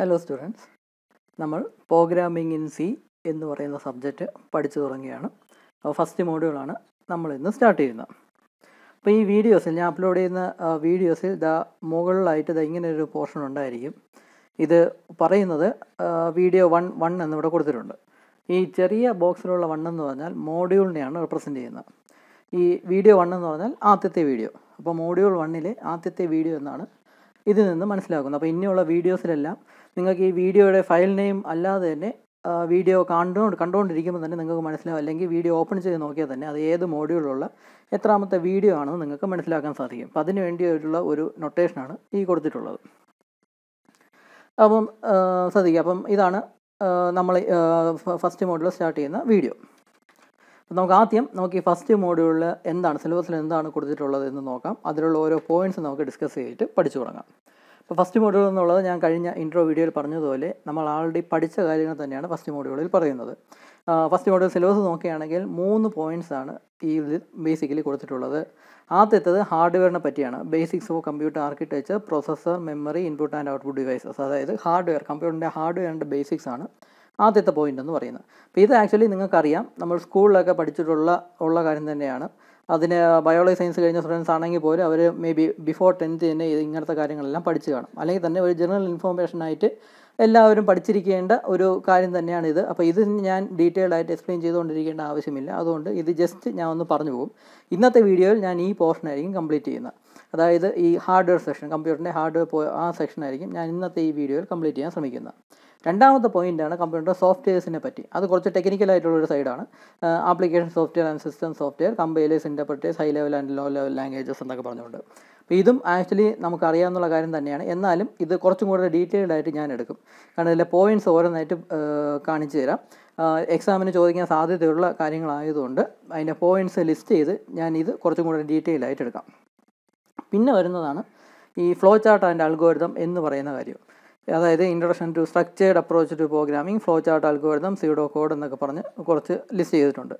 hello students നമ്മൾ programming in C എന്ന് പറയുന്ന സബ്ജക്റ്റ് പഠിച്ചു തുടങ്ങിയാണ് അപ്പോൾ ഫസ്റ്റ് മോഡ്യൂളാണ് നമ്മൾ ഇന്ന് സ്റ്റാർട്ട് ചെയ്യുന്നത് അപ്പോൾ ഈ വീഡിയോസിൽ ഞാൻ അപ്ലോഡ് ചെയ്യുന്ന വീഡിയോസിൽ ദാ മുകളിലായിട്ട് ഇത് ഇങ്ങനെ ഒരു പോർഷൻ ഉണ്ടായിരിക്കും ഇത് പറയുന്നത് വീഡിയോ വൺ വൺ എന്നിവിടെ കൊടുത്തിട്ടുണ്ട് ഈ ചെറിയ ബോക്സിലുള്ള വൺ എന്ന് പറഞ്ഞാൽ മോഡ്യൂളിനെയാണ് റിപ്രസെൻ്റ് ചെയ്യുന്നത് ഈ വീഡിയോ വൺ എന്ന് പറഞ്ഞാൽ ആദ്യത്തെ വീഡിയോ അപ്പോൾ മോഡ്യൂൾ വണ്ണിലെ ആദ്യത്തെ വീഡിയോ എന്നാണ് ഇതിൽ നിന്ന് മനസ്സിലാക്കുന്നത് അപ്പോൾ ഇനിയുള്ള വീഡിയോസിലെല്ലാം നിങ്ങൾക്ക് ഈ വീഡിയോയുടെ ഫയൽ നെയിം അല്ലാതെ തന്നെ വീഡിയോ കണ്ടു കണ്ടുകൊണ്ടിരിക്കുമ്പോൾ തന്നെ നിങ്ങൾക്ക് മനസ്സിലാവും അല്ലെങ്കിൽ വീഡിയോ ഓപ്പൺ ചെയ്ത് നോക്കിയാൽ തന്നെ അത് ഏത് മോഡ്യൂളിലുള്ള എത്രാമത്തെ വീഡിയോ ആണെന്ന് നിങ്ങൾക്ക് മനസ്സിലാക്കാൻ സാധിക്കും അപ്പം അതിന് വേണ്ടിയിട്ടുള്ള ഒരു നൊട്ടേഷനാണ് ഈ കൊടുത്തിട്ടുള്ളത് അപ്പം ശ്രദ്ധിക്കുക അപ്പം ഇതാണ് നമ്മൾ ഫസ്റ്റ് മോഡ്യൂൾ സ്റ്റാർട്ട് ചെയ്യുന്ന വീഡിയോ അപ്പം നമുക്ക് ആദ്യം നമുക്ക് ഈ ഫസ്റ്റ് മോഡ്യൂളിൽ എന്താണ് സിലബസിൽ എന്താണ് കൊടുത്തിട്ടുള്ളത് എന്ന് നോക്കാം അതിലുള്ള ഓരോ പോയിൻറ്റ്സ് നമുക്ക് ഡിസ്കസ് ചെയ്തിട്ട് പഠിച്ചു തുടങ്ങാം അപ്പോൾ ഫസ്റ്റ് മോഡ്യൂൾ എന്നുള്ളത് ഞാൻ കഴിഞ്ഞ ഇൻട്രോ വീഡിയോയിൽ പറഞ്ഞതുപോലെ നമ്മൾ ആൾറെഡി പഠിച്ച കാര്യങ്ങൾ തന്നെയാണ് ഫസ്റ്റ് മോഡ്യൂളിൽ പറയുന്നത് ഫസ്റ്റ് മോഡ്യൂൾ സിലബസ് നോക്കുകയാണെങ്കിൽ മൂന്ന് പോയിൻറ്റ്സ് ആണ് ഈ ഇതിൽ ബേസിക്കലി കൊടുത്തിട്ടുള്ളത് ആദ്യത്തേത് ഹാർഡ്വെയറിനെ പറ്റിയാണ് basics of computer architecture processor memory input and output devices അതായത് ഹാർഡ്വെയർ കമ്പ്യൂട്ടറിൻ്റെ ഹാർഡ്വെയറിൻ്റെ ബേസിക്സ് ആണ് ആദ്യത്തെ പോയിൻ്റ് എന്ന് പറയുന്നത് അപ്പോൾ ഇത് ആക്ച്വലി നിങ്ങൾക്കറിയാം നമ്മൾ സ്കൂളിലൊക്കെ പഠിച്ചിട്ടുള്ള ഉള്ള കാര്യം തന്നെയാണ് അതിന് ബയോളജി സയൻസ് കഴിഞ്ഞ സ്റ്റുഡൻസ് ആണെങ്കിൽ പോലും അവർ മേ ബി ബിഫോർ ടെൻത്ത് തന്നെ ഇങ്ങനത്തെ കാര്യങ്ങളെല്ലാം പഠിച്ചു കാണും അല്ലെങ്കിൽ തന്നെ ഒരു ജനറൽ ഇൻഫോർമേഷനായിട്ട് എല്ലാവരും പഠിച്ചിരിക്കേണ്ട ഒരു കാര്യം തന്നെയാണ് ഇത് അപ്പോൾ ഇത് ഞാൻ ഡീറ്റെയിൽഡ് ആയിട്ട് എക്സ്പ്ലെയിൻ ചെയ്തുകൊണ്ടിരിക്കേണ്ട ആവശ്യമില്ല അതുകൊണ്ട് ഇത് ജസ്റ്റ് ഞാൻ ഒന്ന് പറഞ്ഞു പോകും ഇന്നത്തെ വീഡിയോയിൽ ഞാൻ ഈ പോർഷൻ ആയിരിക്കും കംപ്ലീറ്റ് ചെയ്യുന്നത് അതായത് ഈ ഹാർഡ്വെയർ സെക്ഷൻ കമ്പ്യൂട്ടറിൻ്റെ ഹാർഡ്വെയർ പോയ ആ സെക്ഷനായിരിക്കും ഞാൻ ഇന്നത്തെ ഈ വീഡിയോയിൽ കംപ്ലീറ്റ് ചെയ്യാൻ ശ്രമിക്കുന്നത് രണ്ടാമത്തെ പോയിൻ്റാണ് കമ്പ്യൂട്ടർ സോഫ്റ്റ്വെയർസിനെ പറ്റി അത് കുറച്ച് ഒരു സൈഡാണ് application software and system software compilers interpreters high level and low level languages എന്നൊക്കെ പറഞ്ഞുകൊണ്ട് അപ്പോൾ ഇതും ആക്ച്വലി നമുക്ക് അറിയാവുന്നുള്ള കാര്യം തന്നെയാണ് എന്നാലും ഇത് കുറച്ചും കൂടെ ഡീറ്റെയിൽഡ് ആയിട്ട് ഞാൻ എടുക്കും കാരണം ഇതിലെ പോയിൻറ്റ്സ് ഓരോന്നായിട്ട് കാണിച്ചു തരാം എക്സാമിന് ചോദിക്കാൻ സാധ്യതയുള്ള കാര്യങ്ങളായതുകൊണ്ട് അതിൻ്റെ പോയിന്റ്സ് ലിസ്റ്റ് ചെയ്ത് ഞാൻ ഇത് കുറച്ചും കൂടെ ഡീറ്റെയിൽ ആയിട്ട് എടുക്കാം പിന്നെ വരുന്നതാണ് ഈ ഫ്ലോ ചാർട്ട് ആൻഡ് അൽഗോരിതം എന്ന് പറയുന്ന കാര്യം അതായത് introduction to structured approach to programming flow chart algorithm pseudo code എന്നൊക്കെ പറഞ്ഞ് കുറച്ച് ലിസ്റ്റ് ചെയ്തിട്ടുണ്ട്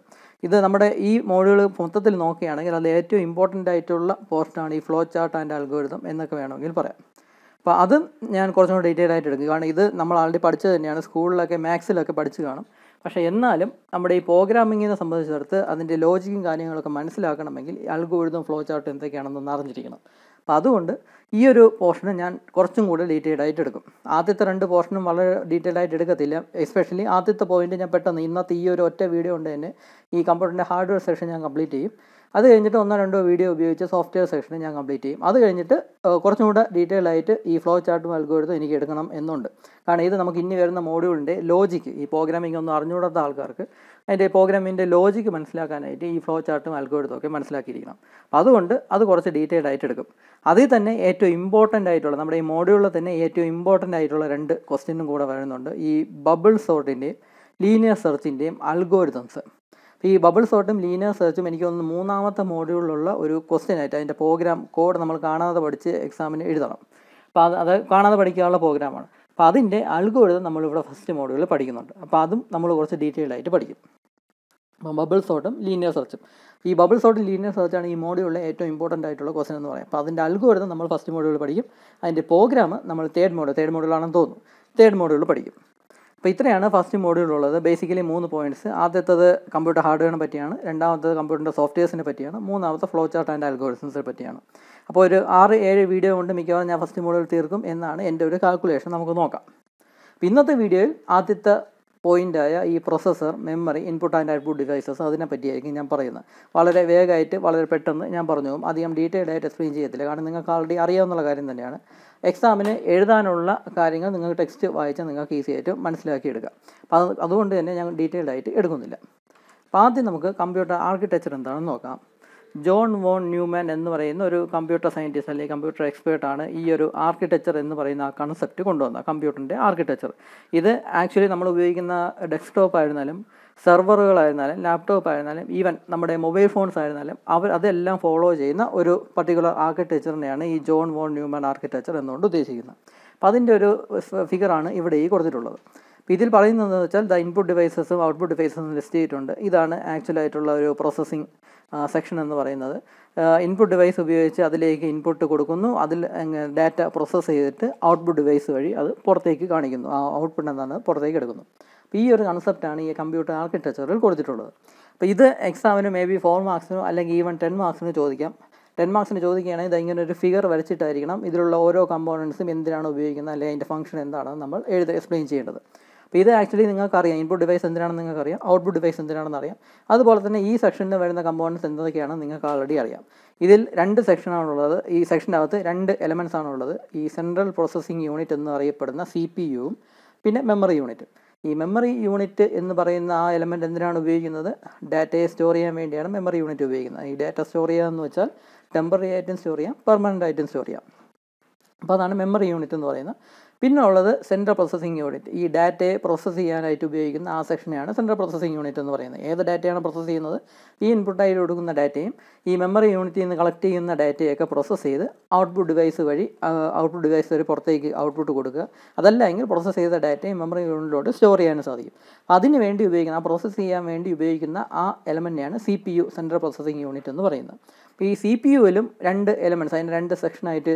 ഇത് നമ്മുടെ ഈ മോഡ്യൂൾ മൊത്തത്തിൽ നോക്കുകയാണെങ്കിൽ അത് ഏറ്റവും ഇമ്പോർട്ടൻ്റ് ആയിട്ടുള്ള പോർട്ടാണ് ഈ ഫ്ലോ ചാർട്ട് ആൻഡ് അൽഗോരിതം എന്നൊക്കെ വേണമെങ്കിൽ പറയാം അപ്പോൾ അതും ഞാൻ കുറച്ചുകൂടി ഡീറ്റെയിൽ ആയിട്ട് എടുക്കും കാരണം ഇത് നമ്മൾ ആൾറെഡി പഠിച്ചത് തന്നെയാണ് സ്കൂളിലൊക്കെ മാത്സിലൊക്കെ പഠിച്ചു കാണും പക്ഷേ എന്നാലും നമ്മുടെ ഈ പ്രോഗ്രാമിങ്ങിനെ സംബന്ധിച്ചിടത്ത് അതിൻ്റെ ലോജിക്കും കാര്യങ്ങളൊക്കെ മനസ്സിലാക്കണമെങ്കിൽ അൽഗോരിതം ഫ്ലോ ചാർട്ട് എന്തൊക്കെയാണെന്നൊന്ന് അറിഞ്ഞിരിക്കണം അപ്പോൾ അതുകൊണ്ട് ഈ ഒരു പോർഷന് ഞാൻ കുറച്ചും കൂടെ ഡീറ്റെയിൽഡ് ആയിട്ട് എടുക്കും ആദ്യത്തെ രണ്ട് പോർഷനും വളരെ ഡീറ്റെയിൽഡ് ആയിട്ട് എടുക്കത്തില്ല എസ്പെഷ്യലി ആദ്യത്തെ പോയിന്റ് ഞാൻ പെട്ടെന്ന് ഇന്നത്തെ ഈ ഒരു ഒറ്റ വീഡിയോ കൊണ്ട് തന്നെ ഈ കമ്പ്യൂട്ടറിൻ്റെ ഹാർഡ്വെയർ സെഷൻ ഞാൻ കംപ്ലീറ്റ് ചെയ്യും അത് കഴിഞ്ഞിട്ട് ഒന്നോ രണ്ടോ വീഡിയോ ഉപയോഗിച്ച് സോഫ്റ്റ്വെയർ സെക്ഷന് ഞാൻ കംപ്ലീറ്റ് ചെയ്യും അത് കഴിഞ്ഞിട്ട് കുറച്ചും കൂടെ ഡീറ്റെയിൽ ആയിട്ട് ഈ ഫ്ലോ ചാർട്ടും അൽഗോരിതം എനിക്ക് എടുക്കണം എന്നുണ്ട് കാരണം ഇത് നമുക്ക് ഇനി വരുന്ന മോഡ്യൂളിൻ്റെ ലോജിക്ക് ഈ പ്രോഗ്രാമിംഗ് ഒന്നും അറിഞ്ഞുകൂടാത്ത ആൾക്കാർക്ക് അതിൻ്റെ പ്രോഗ്രാമിൻ്റെ ലോജിക്ക് മനസ്സിലാക്കാനായിട്ട് ഈ ഫ്ലോ ചാർട്ടും അൽഗോരിതം ഒക്കെ മനസ്സിലാക്കിയിരിക്കണം അപ്പോൾ അതുകൊണ്ട് അത് കുറച്ച് ഡീറ്റെയിൽ ആയിട്ട് എടുക്കും അതിൽ തന്നെ ഏറ്റവും ഇമ്പോർട്ടൻ്റ് ആയിട്ടുള്ള നമ്മുടെ ഈ മോഡ്യൂളിൽ തന്നെ ഏറ്റവും ഇമ്പോർട്ടൻ്റ് ആയിട്ടുള്ള രണ്ട് ക്വസ്റ്റ്യനും കൂടെ വരുന്നുണ്ട് ഈ ബബിൾ സോർട്ടിൻ്റെയും ലീനിയർ സെർച്ചിൻ്റെയും അൽഗോരിതംസ് അപ്പോൾ ഈ ബബിൾ സോർട്ടും ലീനിയർ സെർച്ചും എനിക്ക് തോന്നുന്നു മൂന്നാമത്തെ മോഡ്യൂളിലുള്ള ഒരു ക്വസ്റ്റ്യൻ ആയിട്ട് അതിൻ്റെ പ്രോഗ്രാം കോഡ് നമ്മൾ കാണാതെ പഠിച്ച് എക്സാമിന് എഴുതണം അപ്പോൾ അത് അത് കാണാതെ പഠിക്കാനുള്ള പ്രോഗ്രാമാണ് അപ്പോൾ അതിൻ്റെ അൽഗോരിതം നമ്മളിവിടെ ഫസ്റ്റ് മോഡ്യൂളിൽ പഠിക്കുന്നുണ്ട് അപ്പോൾ അതും നമ്മൾ കുറച്ച് ഡീറ്റെയിൽഡ് ആയിട്ട് പഠിക്കും അപ്പം ബബിൾ സോർട്ടും ലീനിയർ സെർച്ചും ഈ ബബിൾ സോർട്ടും ലീനിയർ സെർച്ചാണ് ഈ മോഡ്യൂളിലെ ഏറ്റവും ഇമ്പോർട്ടൻ്റ് ആയിട്ടുള്ള ക്വസ്റ്റൻ എന്ന് പറയാം അപ്പോൾ അതിൻ്റെ അൽഗോരിതം നമ്മൾ ഫസ്റ്റ് മോഡ്യൂളിൽ പഠിക്കും അതിൻ്റെ പ്രോഗ്രാം നമ്മൾ തേർഡ് മോഡ്യൂൾ തേർഡ് മോഡ്യൂളാണെന്ന് തോന്നുന്നു തേർഡ് മോഡ്യൂളിൽ പഠിക്കും അപ്പോൾ ഇത്രയാണ് ഫസ്റ്റ് മോഡ്യൂൾ ഉള്ളത് ബേസിക്കലി മൂന്ന് പോയിന്റ്സ് ആദ്യത്തത് കമ്പ്യൂട്ടർ ഹാർഡ്വെയറിനെ പറ്റിയാണ് രണ്ടാമത്തത് കമ്പ്യൂട്ടറിൻ്റെ സോഫ്റ്റ്വെയർസിനെ പറ്റിയാണ് മൂന്നാമത്തെ ഫ്ലോ ചാർട്ട് ആൻഡ് അൽഗോറിസംസിനെ പറ്റിയാണ് അപ്പോൾ ഒരു ആറ് ഏഴ് വീഡിയോ കൊണ്ട് മിക്കവാറും ഞാൻ ഫസ്റ്റ് മോഡ്യൂൾ തീർക്കും എന്നാണ് എൻ്റെ ഒരു കാൽക്കുലേഷൻ നമുക്ക് നോക്കാം അപ്പോൾ ഇന്നത്തെ വീഡിയോയിൽ ആദ്യത്തെ പോയിൻ്റായ ഈ processor memory input and output devices അതിനെ പറ്റിയായിരിക്കും ഞാൻ പറയുന്നത് വളരെ വേഗമായിട്ട് വളരെ പെട്ടെന്ന് ഞാൻ പറഞ്ഞു പോകും അധികം ഡീറ്റെയിൽഡായിട്ട് ആയിട്ട് എക്സ്പ്ലെയിൻ ചെയ്യത്തില്ല കാരണം നിങ്ങൾക്ക് ആൾറെഡി അറിയാവുന്ന കാര്യം തന്നെയാണ് എക്സാമിന് എഴുതാനുള്ള കാര്യങ്ങൾ നിങ്ങൾ ടെക്സ്റ്റ് വായിച്ചാൽ നിങ്ങൾക്ക് ഈസി ആയിട്ട് മനസ്സിലാക്കിയെടുക്കാം അപ്പോൾ അത് അതുകൊണ്ട് തന്നെ ഞാൻ ഡീറ്റെയിൽഡ് ആയിട്ട് എടുക്കുന്നില്ല അപ്പോൾ ആദ്യം നമുക്ക് കമ്പ്യൂട്ടർ ആർക്കിടെക്ചർ എന്താണെന്ന് നോക്കാം ജോൺ വോൺ ന്യൂമാൻ എന്ന് പറയുന്ന ഒരു കമ്പ്യൂട്ടർ സയൻറ്റിസ്റ്റ് അല്ലെങ്കിൽ കമ്പ്യൂട്ടർ എക്സ്പേർട്ടാണ് ഈ ഒരു ആർക്കിടെക്ചർ എന്ന് പറയുന്ന ആ കൺസെപ്റ്റ് കൊണ്ടുവന്നത് കമ്പ്യൂട്ടറിൻ്റെ ആർക്കിടെക്ചർ ഇത് ആക്ച്വലി നമ്മൾ ഉപയോഗിക്കുന്ന ഡെസ്ക്ടോപ്പ് ആയിരുന്നാലും സെർവറുകളായിരുന്നാലും ലാപ്ടോപ്പ് ആയിരുന്നാലും ഈവൻ നമ്മുടെ മൊബൈൽ ഫോൺസ് ആയിരുന്നാലും അവർ അതെല്ലാം ഫോളോ ചെയ്യുന്ന ഒരു പർട്ടിക്കുലർ ആർക്കിടെക്ചറിനെയാണ് ഈ ജോൺ വോൺ ന്യൂമാൻ ആർക്കിടെക്ചർ എന്നുകൊണ്ട് ഉദ്ദേശിക്കുന്നത് അപ്പോൾ അതിൻ്റെ ഒരു ഫിഗറാണ് ഇവിടെ ഈ കൊടുത്തിട്ടുള്ളത് ഇതിൽ പറയുന്നതെന്ന് വെച്ചാൽ ദ ഇൻപുട്ട് ഡിവൈസസും ഔട്ട്പുട്ട് ഡിവൈസസും ലിസ്റ്റ് ചെയ്തിട്ടുണ്ട് ഇതാണ് ആക്ച്വലായിട്ടുള്ള ഒരു പ്രോസസ്സിംഗ് സെക്ഷൻ എന്ന് പറയുന്നത് ഇൻപുട്ട് ഡിവൈസ് ഉപയോഗിച്ച് അതിലേക്ക് ഇൻപുട്ട് കൊടുക്കുന്നു അതിൽ ഡാറ്റ പ്രോസസ്സ് ചെയ്തിട്ട് ഔട്ട്പുട്ട് ഡിവൈസ് വഴി അത് പുറത്തേക്ക് കാണിക്കുന്നു ആ ഔട്ട്പുട്ട് എന്താണ് പുറത്തേക്ക് എടുക്കുന്നു അപ്പോൾ ഈ ഒരു കൺസെപ്റ്റാണ് ഈ കമ്പ്യൂട്ടർ ആർക്കിടെക്ചറിൽ കൊടുത്തിട്ടുള്ളത് അപ്പോൾ ഇത് എക്സാമിന് മേ ബി ഫോർ മാർക്സിനോ അല്ലെങ്കിൽ ഈവൻ ടെൻ മാർക്സിനോ ചോദിക്കാം ടെൻ മാർക്സിന് ചോദിക്കുകയാണെങ്കിൽ ഇത് ഇങ്ങനെ ഒരു ഫിഗർ വരച്ചിട്ടായിരിക്കണം ഇതിലുള്ള ഓരോ കമ്പോണൻസും എന്തിനാണ് ഉപയോഗിക്കുന്നത് അല്ലെങ്കിൽ അതിൻ്റെ ഫംഗ്ഷൻ എന്താണെന്ന് നമ്മൾ എഴുതി എക്സ്പ്ലെയിൻ ചെയ്യേണ്ടത് അപ്പോൾ ഇത് ആക്ച്വലി നിങ്ങൾക്കറിയാം ഇൻപുട്ട് ഡിവൈസ് എന്തിനാണെന്ന് നിങ്ങൾക്കറിയാം ഔട്ട്പുട്ട് ഡിവൈസ് എന്തിനാണെന്ന് അറിയാം അതുപോലെ തന്നെ ഈ സെക്ഷനിൽ വരുന്ന കമ്പോണൻസ് എന്തൊക്കെയാണ് നിങ്ങൾക്ക് ആൾറെഡി അറിയാം ഇതിൽ രണ്ട് സെക്ഷനാണുള്ളത് ഈ സെക്ഷൻ്റെ അകത്ത് രണ്ട് എലമെൻസ് ആണുള്ളത് ഈ സെൻട്രൽ പ്രോസസ്സിംഗ് യൂണിറ്റ് എന്ന് അറിയപ്പെടുന്ന സി പി യുവും പിന്നെ മെമ്മറി യൂണിറ്റും ഈ മെമ്മറി യൂണിറ്റ് എന്ന് പറയുന്ന ആ എലമെൻറ്റ് എന്തിനാണ് ഉപയോഗിക്കുന്നത് ഡാറ്റയെ സ്റ്റോർ ചെയ്യാൻ വേണ്ടിയാണ് മെമ്മറി യൂണിറ്റ് ഉപയോഗിക്കുന്നത് ഈ ഡാറ്റ സ്റ്റോർ എന്ന് വെച്ചാൽ ടെമ്പററി ആയിട്ടും സ്റ്റോർ ചെയ്യാം പെർമനൻ്റ് ആയിട്ടും സ്റ്റോർ ചെയ്യാം അപ്പോൾ അതാണ് മെമ്മറി യൂണിറ്റ് എന്ന് പറയുന്നത് പിന്നെ ഉള്ളത് സെൻട്രൽ പ്രോസസ്സിംഗ് യൂണിറ്റ് ഈ ഡാറ്റയെ പ്രോസസ്സ് ചെയ്യാനായിട്ട് ഉപയോഗിക്കുന്ന ആ സെക്ഷനെയാണ് സെൻട്രൽ പ്രോസസ്സിംഗ് യൂണിറ്റ് എന്ന് പറയുന്നത് ഏത് ഡാറ്റയാണ് പ്രോസസ്സ് ചെയ്യുന്നത് ഈ ഇൻപുട്ടായി കൊടുക്കുന്ന ഡാറ്റയും ഈ മെമ്മറി യൂണിറ്റിൽ നിന്ന് കളക്ട് ചെയ്യുന്ന ഡാറ്റയൊക്കെ പ്രോസസ്സ് ചെയ്ത് ഔട്ട്പുട്ട് ഡിവൈസ് വഴി ഔട്ട്പുട്ട് ഡിവൈസ് വഴി പുറത്തേക്ക് ഔട്ട്പുട്ട് കൊടുക്കുക അതല്ല എങ്കിൽ പ്രോസസ്സ് ചെയ്ത ഡാറ്റയും മെമ്മറി യൂണിറ്റിലോട്ട് സ്റ്റോർ ചെയ്യാൻ സാധിക്കും അതിന് വേണ്ടി ഉപയോഗിക്കുന്ന ആ പ്രോസസ്സ് ചെയ്യാൻ വേണ്ടി ഉപയോഗിക്കുന്ന ആ എലമെൻറ്റിനെയാണ് C P U central processing unit എന്ന് പറയുന്നത് അപ്പോൾ ഈ സി പി യുവിലും രണ്ട് എലമെൻറ്റ്സ് അതിന് രണ്ട് സെക്ഷനായിട്ട്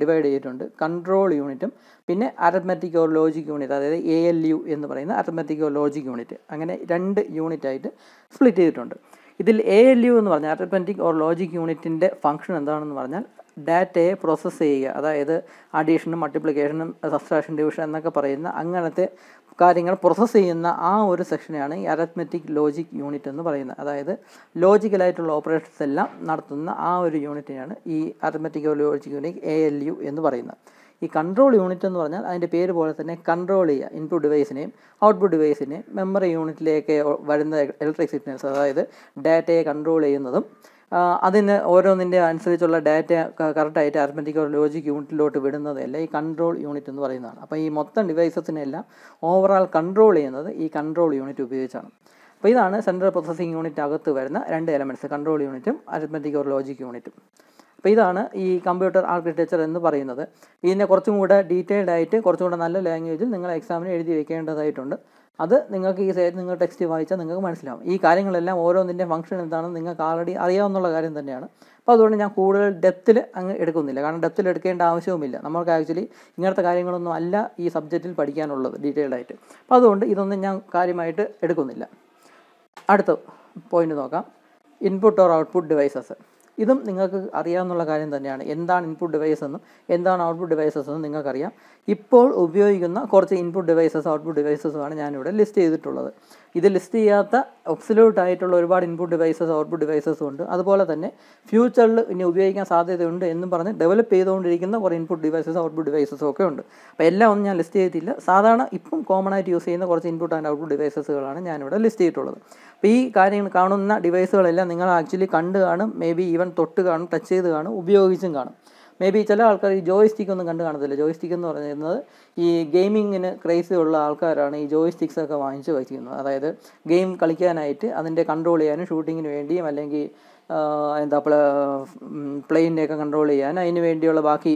ഡിവൈഡ് ചെയ്തിട്ടുണ്ട് കൺട്രോൾ യൂണിറ്റും പിന്നെ അരത്മെറ്റിക് ഓർ ലോജിക് യൂണിറ്റ് അതായത് എ എൽ യു എന്ന് പറയുന്ന അരത്മെറ്റിക് ഓർ ലോജിക് യൂണിറ്റ് അങ്ങനെ രണ്ട് യൂണിറ്റ് ആയിട്ട് സ്പ്ലിറ്റ് ചെയ്തിട്ടുണ്ട് ഇതിൽ എ എൽ യു എന്ന് പറഞ്ഞാൽ അരത്മെറ്റിക് ഓർ ലോജിക് യൂണിറ്റിൻ്റെ ഫംഗ്ഷൻ എന്താണെന്ന് പറഞ്ഞാൽ ഡാറ്റയെ പ്രോസസ്സ് ചെയ്യുക അതായത് അഡീഷനും മൾട്ടിപ്ലിക്കേഷനും സബ്സ്ട്രാക്ഷൻ ഡിവിഷൻ എന്നൊക്കെ പറയുന്ന അങ്ങനത്തെ കാര്യങ്ങൾ പ്രോസസ്സ് ചെയ്യുന്ന ആ ഒരു സെക്ഷനെയാണ് ഈ അരത്മെറ്റിക് ലോജിക് യൂണിറ്റ് എന്ന് പറയുന്നത് അതായത് ലോജിക്കലായിട്ടുള്ള ഓപ്പറേഷൻസ് എല്ലാം നടത്തുന്ന ആ ഒരു യൂണിറ്റിനെയാണ് ഈ arithmetic logic unit A L U എന്ന് പറയുന്നത് ഈ കൺട്രോൾ യൂണിറ്റ് എന്ന് പറഞ്ഞാൽ അതിൻ്റെ പേര് പോലെ തന്നെ കൺട്രോൾ ചെയ്യുക ഇൻപുട്ട് ഡിവൈസിനെയും ഔട്ട്പുട്ട് ഡിവൈസിനെയും മെമ്മറി യൂണിറ്റിലേക്ക് വരുന്ന ഇലക്ട്രിക് സിഗ്നൽസ് അതായത് ഡാറ്റയെ കൺട്രോൾ ചെയ്യുന്നതും അതിന് ഓരോന്നിൻ്റെ അനുസരിച്ചുള്ള ഡാറ്റ കറക്റ്റായിട്ട് ഒരു ലോജിക് യൂണിറ്റിലോട്ട് വിടുന്നതല്ല ഈ കൺട്രോൾ യൂണിറ്റ് എന്ന് പറയുന്നതാണ് അപ്പോൾ ഈ മൊത്തം ഡിവൈസസിനെല്ലാം ഓവറാൾ കൺട്രോൾ ചെയ്യുന്നത് ഈ കൺട്രോൾ യൂണിറ്റ് ഉപയോഗിച്ചാണ് അപ്പോൾ ഇതാണ് സെൻട്രൽ പ്രോസസ്സിംഗ് യൂണിറ്റ് അകത്ത് വരുന്ന രണ്ട് എലമെൻറ്റ്സ് കൺട്രോൾ യൂണിറ്റും അരിത്മെറ്റിക് ഓർ ലോജിക് യൂണിറ്റും അപ്പോൾ ഇതാണ് ഈ കമ്പ്യൂട്ടർ ആർക്കിടെക്ചർ എന്ന് പറയുന്നത് ഇതിനെ കുറച്ചും കൂടെ ഡീറ്റെയിൽഡ് ആയിട്ട് കുറച്ചും കൂടെ നല്ല ലാംഗ്വേജിൽ നിങ്ങൾ എക്സാമിന് എഴുതി വെക്കേണ്ടതായിട്ടുണ്ട് അത് നിങ്ങൾക്ക് ഈ നിങ്ങൾ ടെക്സ്റ്റ് വായിച്ചാൽ നിങ്ങൾക്ക് മനസ്സിലാവും ഈ കാര്യങ്ങളെല്ലാം ഓരോന്നിൻ്റെ ഫംഗ്ഷൻ എന്താണെന്ന് നിങ്ങൾക്ക് ആൾറെഡി അറിയാവുന്നുള്ള കാര്യം തന്നെയാണ് അപ്പോൾ അതുകൊണ്ട് ഞാൻ കൂടുതൽ ഡെപ്തിൽ അങ്ങ് എടുക്കുന്നില്ല കാരണം ഡെപ്തിൽ എടുക്കേണ്ട ആവശ്യവുമില്ല നമ്മൾക്ക് ആക്ച്വലി ഇങ്ങനത്തെ കാര്യങ്ങളൊന്നും അല്ല ഈ സബ്ജക്റ്റിൽ പഠിക്കാനുള്ളത് ഡീറ്റെയിൽഡ് ആയിട്ട് അപ്പോൾ അതുകൊണ്ട് ഇതൊന്നും ഞാൻ കാര്യമായിട്ട് എടുക്കുന്നില്ല അടുത്ത പോയിന്റ് നോക്കാം ഇൻപുട്ട് ഓർ ഔട്ട്പുട്ട് ഡിവൈസസ് ഇതും നിങ്ങൾക്ക് അറിയാവുന്ന കാര്യം തന്നെയാണ് എന്താണ് ഇൻപുട്ട് ഡിവൈസ് എന്നും എന്താണ് ഔട്ട്പുട്ട് ഡിവൈസസ് എന്നും നിങ്ങൾക്കറിയാം ഇപ്പോൾ ഉപയോഗിക്കുന്ന കുറച്ച് ഇൻപുട്ട് ഡിവൈസസ് ഔട്ട്പുട്ട് ഡിവൈസസുമാണ് ഞാനിവിടെ ലിസ്റ്റ് ചെയ്തിട്ടുള്ളത് ഇത് ലിസ്റ്റ് ചെയ്യാത്ത ഒബ്സലൂട്ട് ആയിട്ടുള്ള ഒരുപാട് ഇൻപുട്ട് ഡിവൈസസ് ഔട്ട്പുട്ട് ഡിവൈസസും ഉണ്ട് അതുപോലെ തന്നെ ഫ്യൂച്ചറിൽ ഇനി ഉപയോഗിക്കാൻ സാധ്യതയുണ്ട് എന്നും പറഞ്ഞ് ഡെവലപ്പ് ചെയ്തുകൊണ്ടിരിക്കുന്ന കുറേ ഇൻപുട്ട് ഡിവൈസസ് ഔട്ട്പുട്ട് ഡിവൈസസും ഒക്കെ ഉണ്ട് അപ്പോൾ എല്ലാം ഒന്നും ഞാൻ ലിസ്റ്റ് ചെയ്തിട്ടില്ല സാധാരണ ഇപ്പം കോമൺ ആയിട്ട് യൂസ് ചെയ്യുന്ന കുറച്ച് ഇൻപുട്ട് ആൻഡ് ഔട്ട്പുട്ട് ഡിവൈസസുകളാണ് ഞാനിവിടെ ലിസ്റ്റ് ചെയ്തിട്ടുള്ളത് അപ്പോൾ ഈ കാര്യങ്ങൾ കാണുന്ന ഡിവൈസുകളെല്ലാം നിങ്ങൾ ആക്ച്വലി കണ്ട് കാണും മേ ബി ഈവൻ തൊട്ട് കാണും ടച്ച് ചെയ്ത് കാണും ഉപയോഗിച്ചും കാണും മേ ബി ചില ആൾക്കാർ ഈ ജോയ് സ്റ്റിക്ക് ഒന്നും കണ്ടു കാണത്തില്ല ജോയ് സ്റ്റിക്ക് എന്ന് പറയുന്നത് ഈ ഗെയിമിങ്ങിന് ക്രേസ് ഉള്ള ആൾക്കാരാണ് ഈ ജോയ് ഒക്കെ വാങ്ങിച്ച് വയ്ക്കുന്നത് അതായത് ഗെയിം കളിക്കാനായിട്ട് അതിൻ്റെ കൺട്രോൾ ചെയ്യാനും ഷൂട്ടിങ്ങിന് വേണ്ടിയും അല്ലെങ്കിൽ എന്താ പ്ലെയിനെയൊക്കെ കൺട്രോൾ ചെയ്യാൻ അതിന് വേണ്ടിയുള്ള ബാക്കി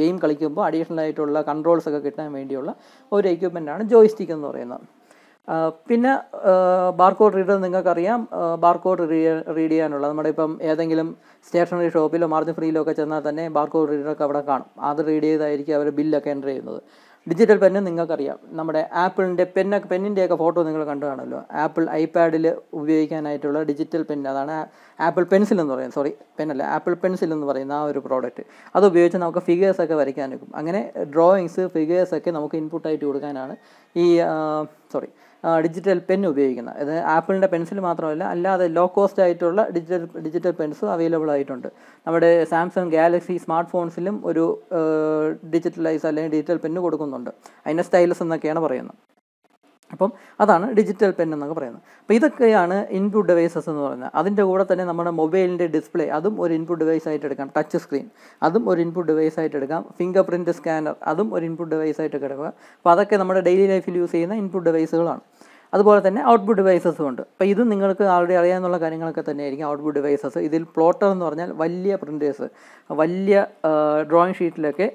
ഗെയിം കളിക്കുമ്പോൾ അഡീഷണൽ ആയിട്ടുള്ള കൺട്രോൾസ് ഒക്കെ കിട്ടാൻ വേണ്ടിയുള്ള ഒരു എക്യുപ്മെൻ്റാണ് ജോയ് സ്റ്റിക്ക് എന്ന് പറയുന്നത് പിന്നെ ബാർകോഡ് റീഡർ നിങ്ങൾക്കറിയാം ബാർകോഡ് റീഡ് ചെയ്യാനുള്ള നമ്മുടെ ഇപ്പം ഏതെങ്കിലും സ്റ്റേഷനറി ഷോപ്പിലോ മാർജിൻ ഫ്രീയിലോ ഒക്കെ ചെന്നാൽ തന്നെ ബാർകോഡ് റീഡറൊക്കെ അവിടെ കാണും അത് റീഡ് ചെയ്തായിരിക്കും അവർ ബില്ലൊക്കെ എൻ്റർ ചെയ്യുന്നത് ഡിജിറ്റൽ പെന്ന് നിങ്ങൾക്കറിയാം നമ്മുടെ ആപ്പിളിൻ്റെ പെന്നൊക്കെ പെന്നിൻ്റെയൊക്കെ ഫോട്ടോ നിങ്ങൾ കണ്ടു കാണുമല്ലോ ആപ്പിൾ ഐപാഡിൽ ഉപയോഗിക്കാനായിട്ടുള്ള ഡിജിറ്റൽ പെൻ അതാണ് ആപ്പിൾ പെൻസിൽ എന്ന് പറയുന്നത് സോറി പെന്നല്ല ആപ്പിൾ പെൻസിൽ എന്ന് പറയുന്ന ആ ഒരു പ്രോഡക്റ്റ് അത് ഉപയോഗിച്ച് നമുക്ക് ഫിഗേഴ്സൊക്കെ വരയ്ക്കാനൊക്കും അങ്ങനെ ഡ്രോയിങ്സ് ഫിഗേഴ്സൊക്കെ നമുക്ക് ഇൻപുട്ടായിട്ട് കൊടുക്കാനാണ് ഈ സോറി ഡിജിറ്റൽ പെൻ ഉപയോഗിക്കുന്നത് അതായത് ആപ്പിളിൻ്റെ പെൻസിൽ മാത്രമല്ല അല്ലാതെ ലോ കോസ്റ്റ് ആയിട്ടുള്ള ഡിജിറ്റൽ ഡിജിറ്റൽ പെൻസ് അവൈലബിൾ ആയിട്ടുണ്ട് നമ്മുടെ സാംസങ് ഗാലക്സി സ്മാർട്ട് ഫോൺസിലും ഒരു ഡിജിറ്റലൈസ് അല്ലെങ്കിൽ ഡിജിറ്റൽ പെന്ന് കൊടുക്കുന്നുണ്ട് അതിൻ്റെ സ്റ്റൈലസ് എന്നൊക്കെയാണ് പറയുന്നത് അപ്പം അതാണ് ഡിജിറ്റൽ പെൻ എന്നൊക്കെ പറയുന്നത് അപ്പോൾ ഇതൊക്കെയാണ് ഇൻപുട്ട് ഡിവൈസസ് എന്ന് പറയുന്നത് അതിൻ്റെ കൂടെ തന്നെ നമ്മുടെ മൊബൈലിൻ്റെ ഡിസ്പ്ലേ അതും ഒരു ഇൻപുട്ട് ഡിവൈസ് ആയിട്ട് എടുക്കാം ടച്ച് സ്ക്രീൻ അതും ഒരു ഇൻപുട്ട് ഡിവൈസ് ആയിട്ട് എടുക്കാം ഫിംഗർ പ്രിൻറ്റ് സ്കാനർ അതും ഒരു ഇൻപുട്ട് ഡിവൈസ് ആയിട്ട് എടുക്കുക അപ്പോൾ അതൊക്കെ നമ്മുടെ ഡെയിലി ലൈഫിൽ യൂസ് ചെയ്യുന്ന ഇൻപുട്ട് ഡിവൈസുകളാണ് അതുപോലെ തന്നെ ഔട്ട്പുട്ട് ഡിവൈസസും ഉണ്ട് അപ്പോൾ ഇത് നിങ്ങൾക്ക് ആൾറെഡി അറിയാമെന്നുള്ള കാര്യങ്ങളൊക്കെ തന്നെയായിരിക്കും ഔട്ട്പുട്ട് ഡിവൈസസ് ഇതിൽ പ്ലോട്ടർ എന്ന് പറഞ്ഞാൽ വലിയ പ്രിൻറ്റേഴ്സ് വലിയ ഡ്രോയിങ് ഷീറ്റിലൊക്കെ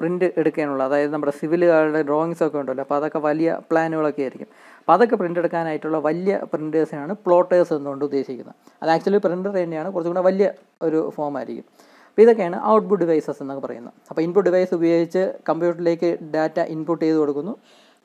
പ്രിൻ്റ് എടുക്കാനുള്ള അതായത് നമ്മുടെ സിവിലുകാരുടെ ഡ്രോയിങ്സ് ഒക്കെ ഉണ്ടല്ലോ അപ്പോൾ അതൊക്കെ വലിയ പ്ലാനുകളൊക്കെ ആയിരിക്കും അപ്പോൾ അതൊക്കെ പ്രിൻ്റ് എടുക്കാനായിട്ടുള്ള വലിയ പ്രിൻറ്റേഴ്സിനാണ് പ്ലോട്ടേഴ്സ് എന്നുകൊണ്ട് ഉദ്ദേശിക്കുന്നത് അത് ആക്ച്വലി പ്രിൻ്റർ തന്നെയാണ് കുറച്ചും കൂടെ വലിയ ഒരു ഫോം ആയിരിക്കും അപ്പോൾ ഇതൊക്കെയാണ് ഔട്ട്പുട്ട് ഡിവൈസസ് എന്നൊക്കെ പറയുന്നത് അപ്പോൾ ഇൻപുട്ട് ഡിവൈസ് ഉപയോഗിച്ച് കമ്പ്യൂട്ടറിലേക്ക് ഡാറ്റ ഇൻപുട്ട് ചെയ്ത് കൊടുക്കുന്നു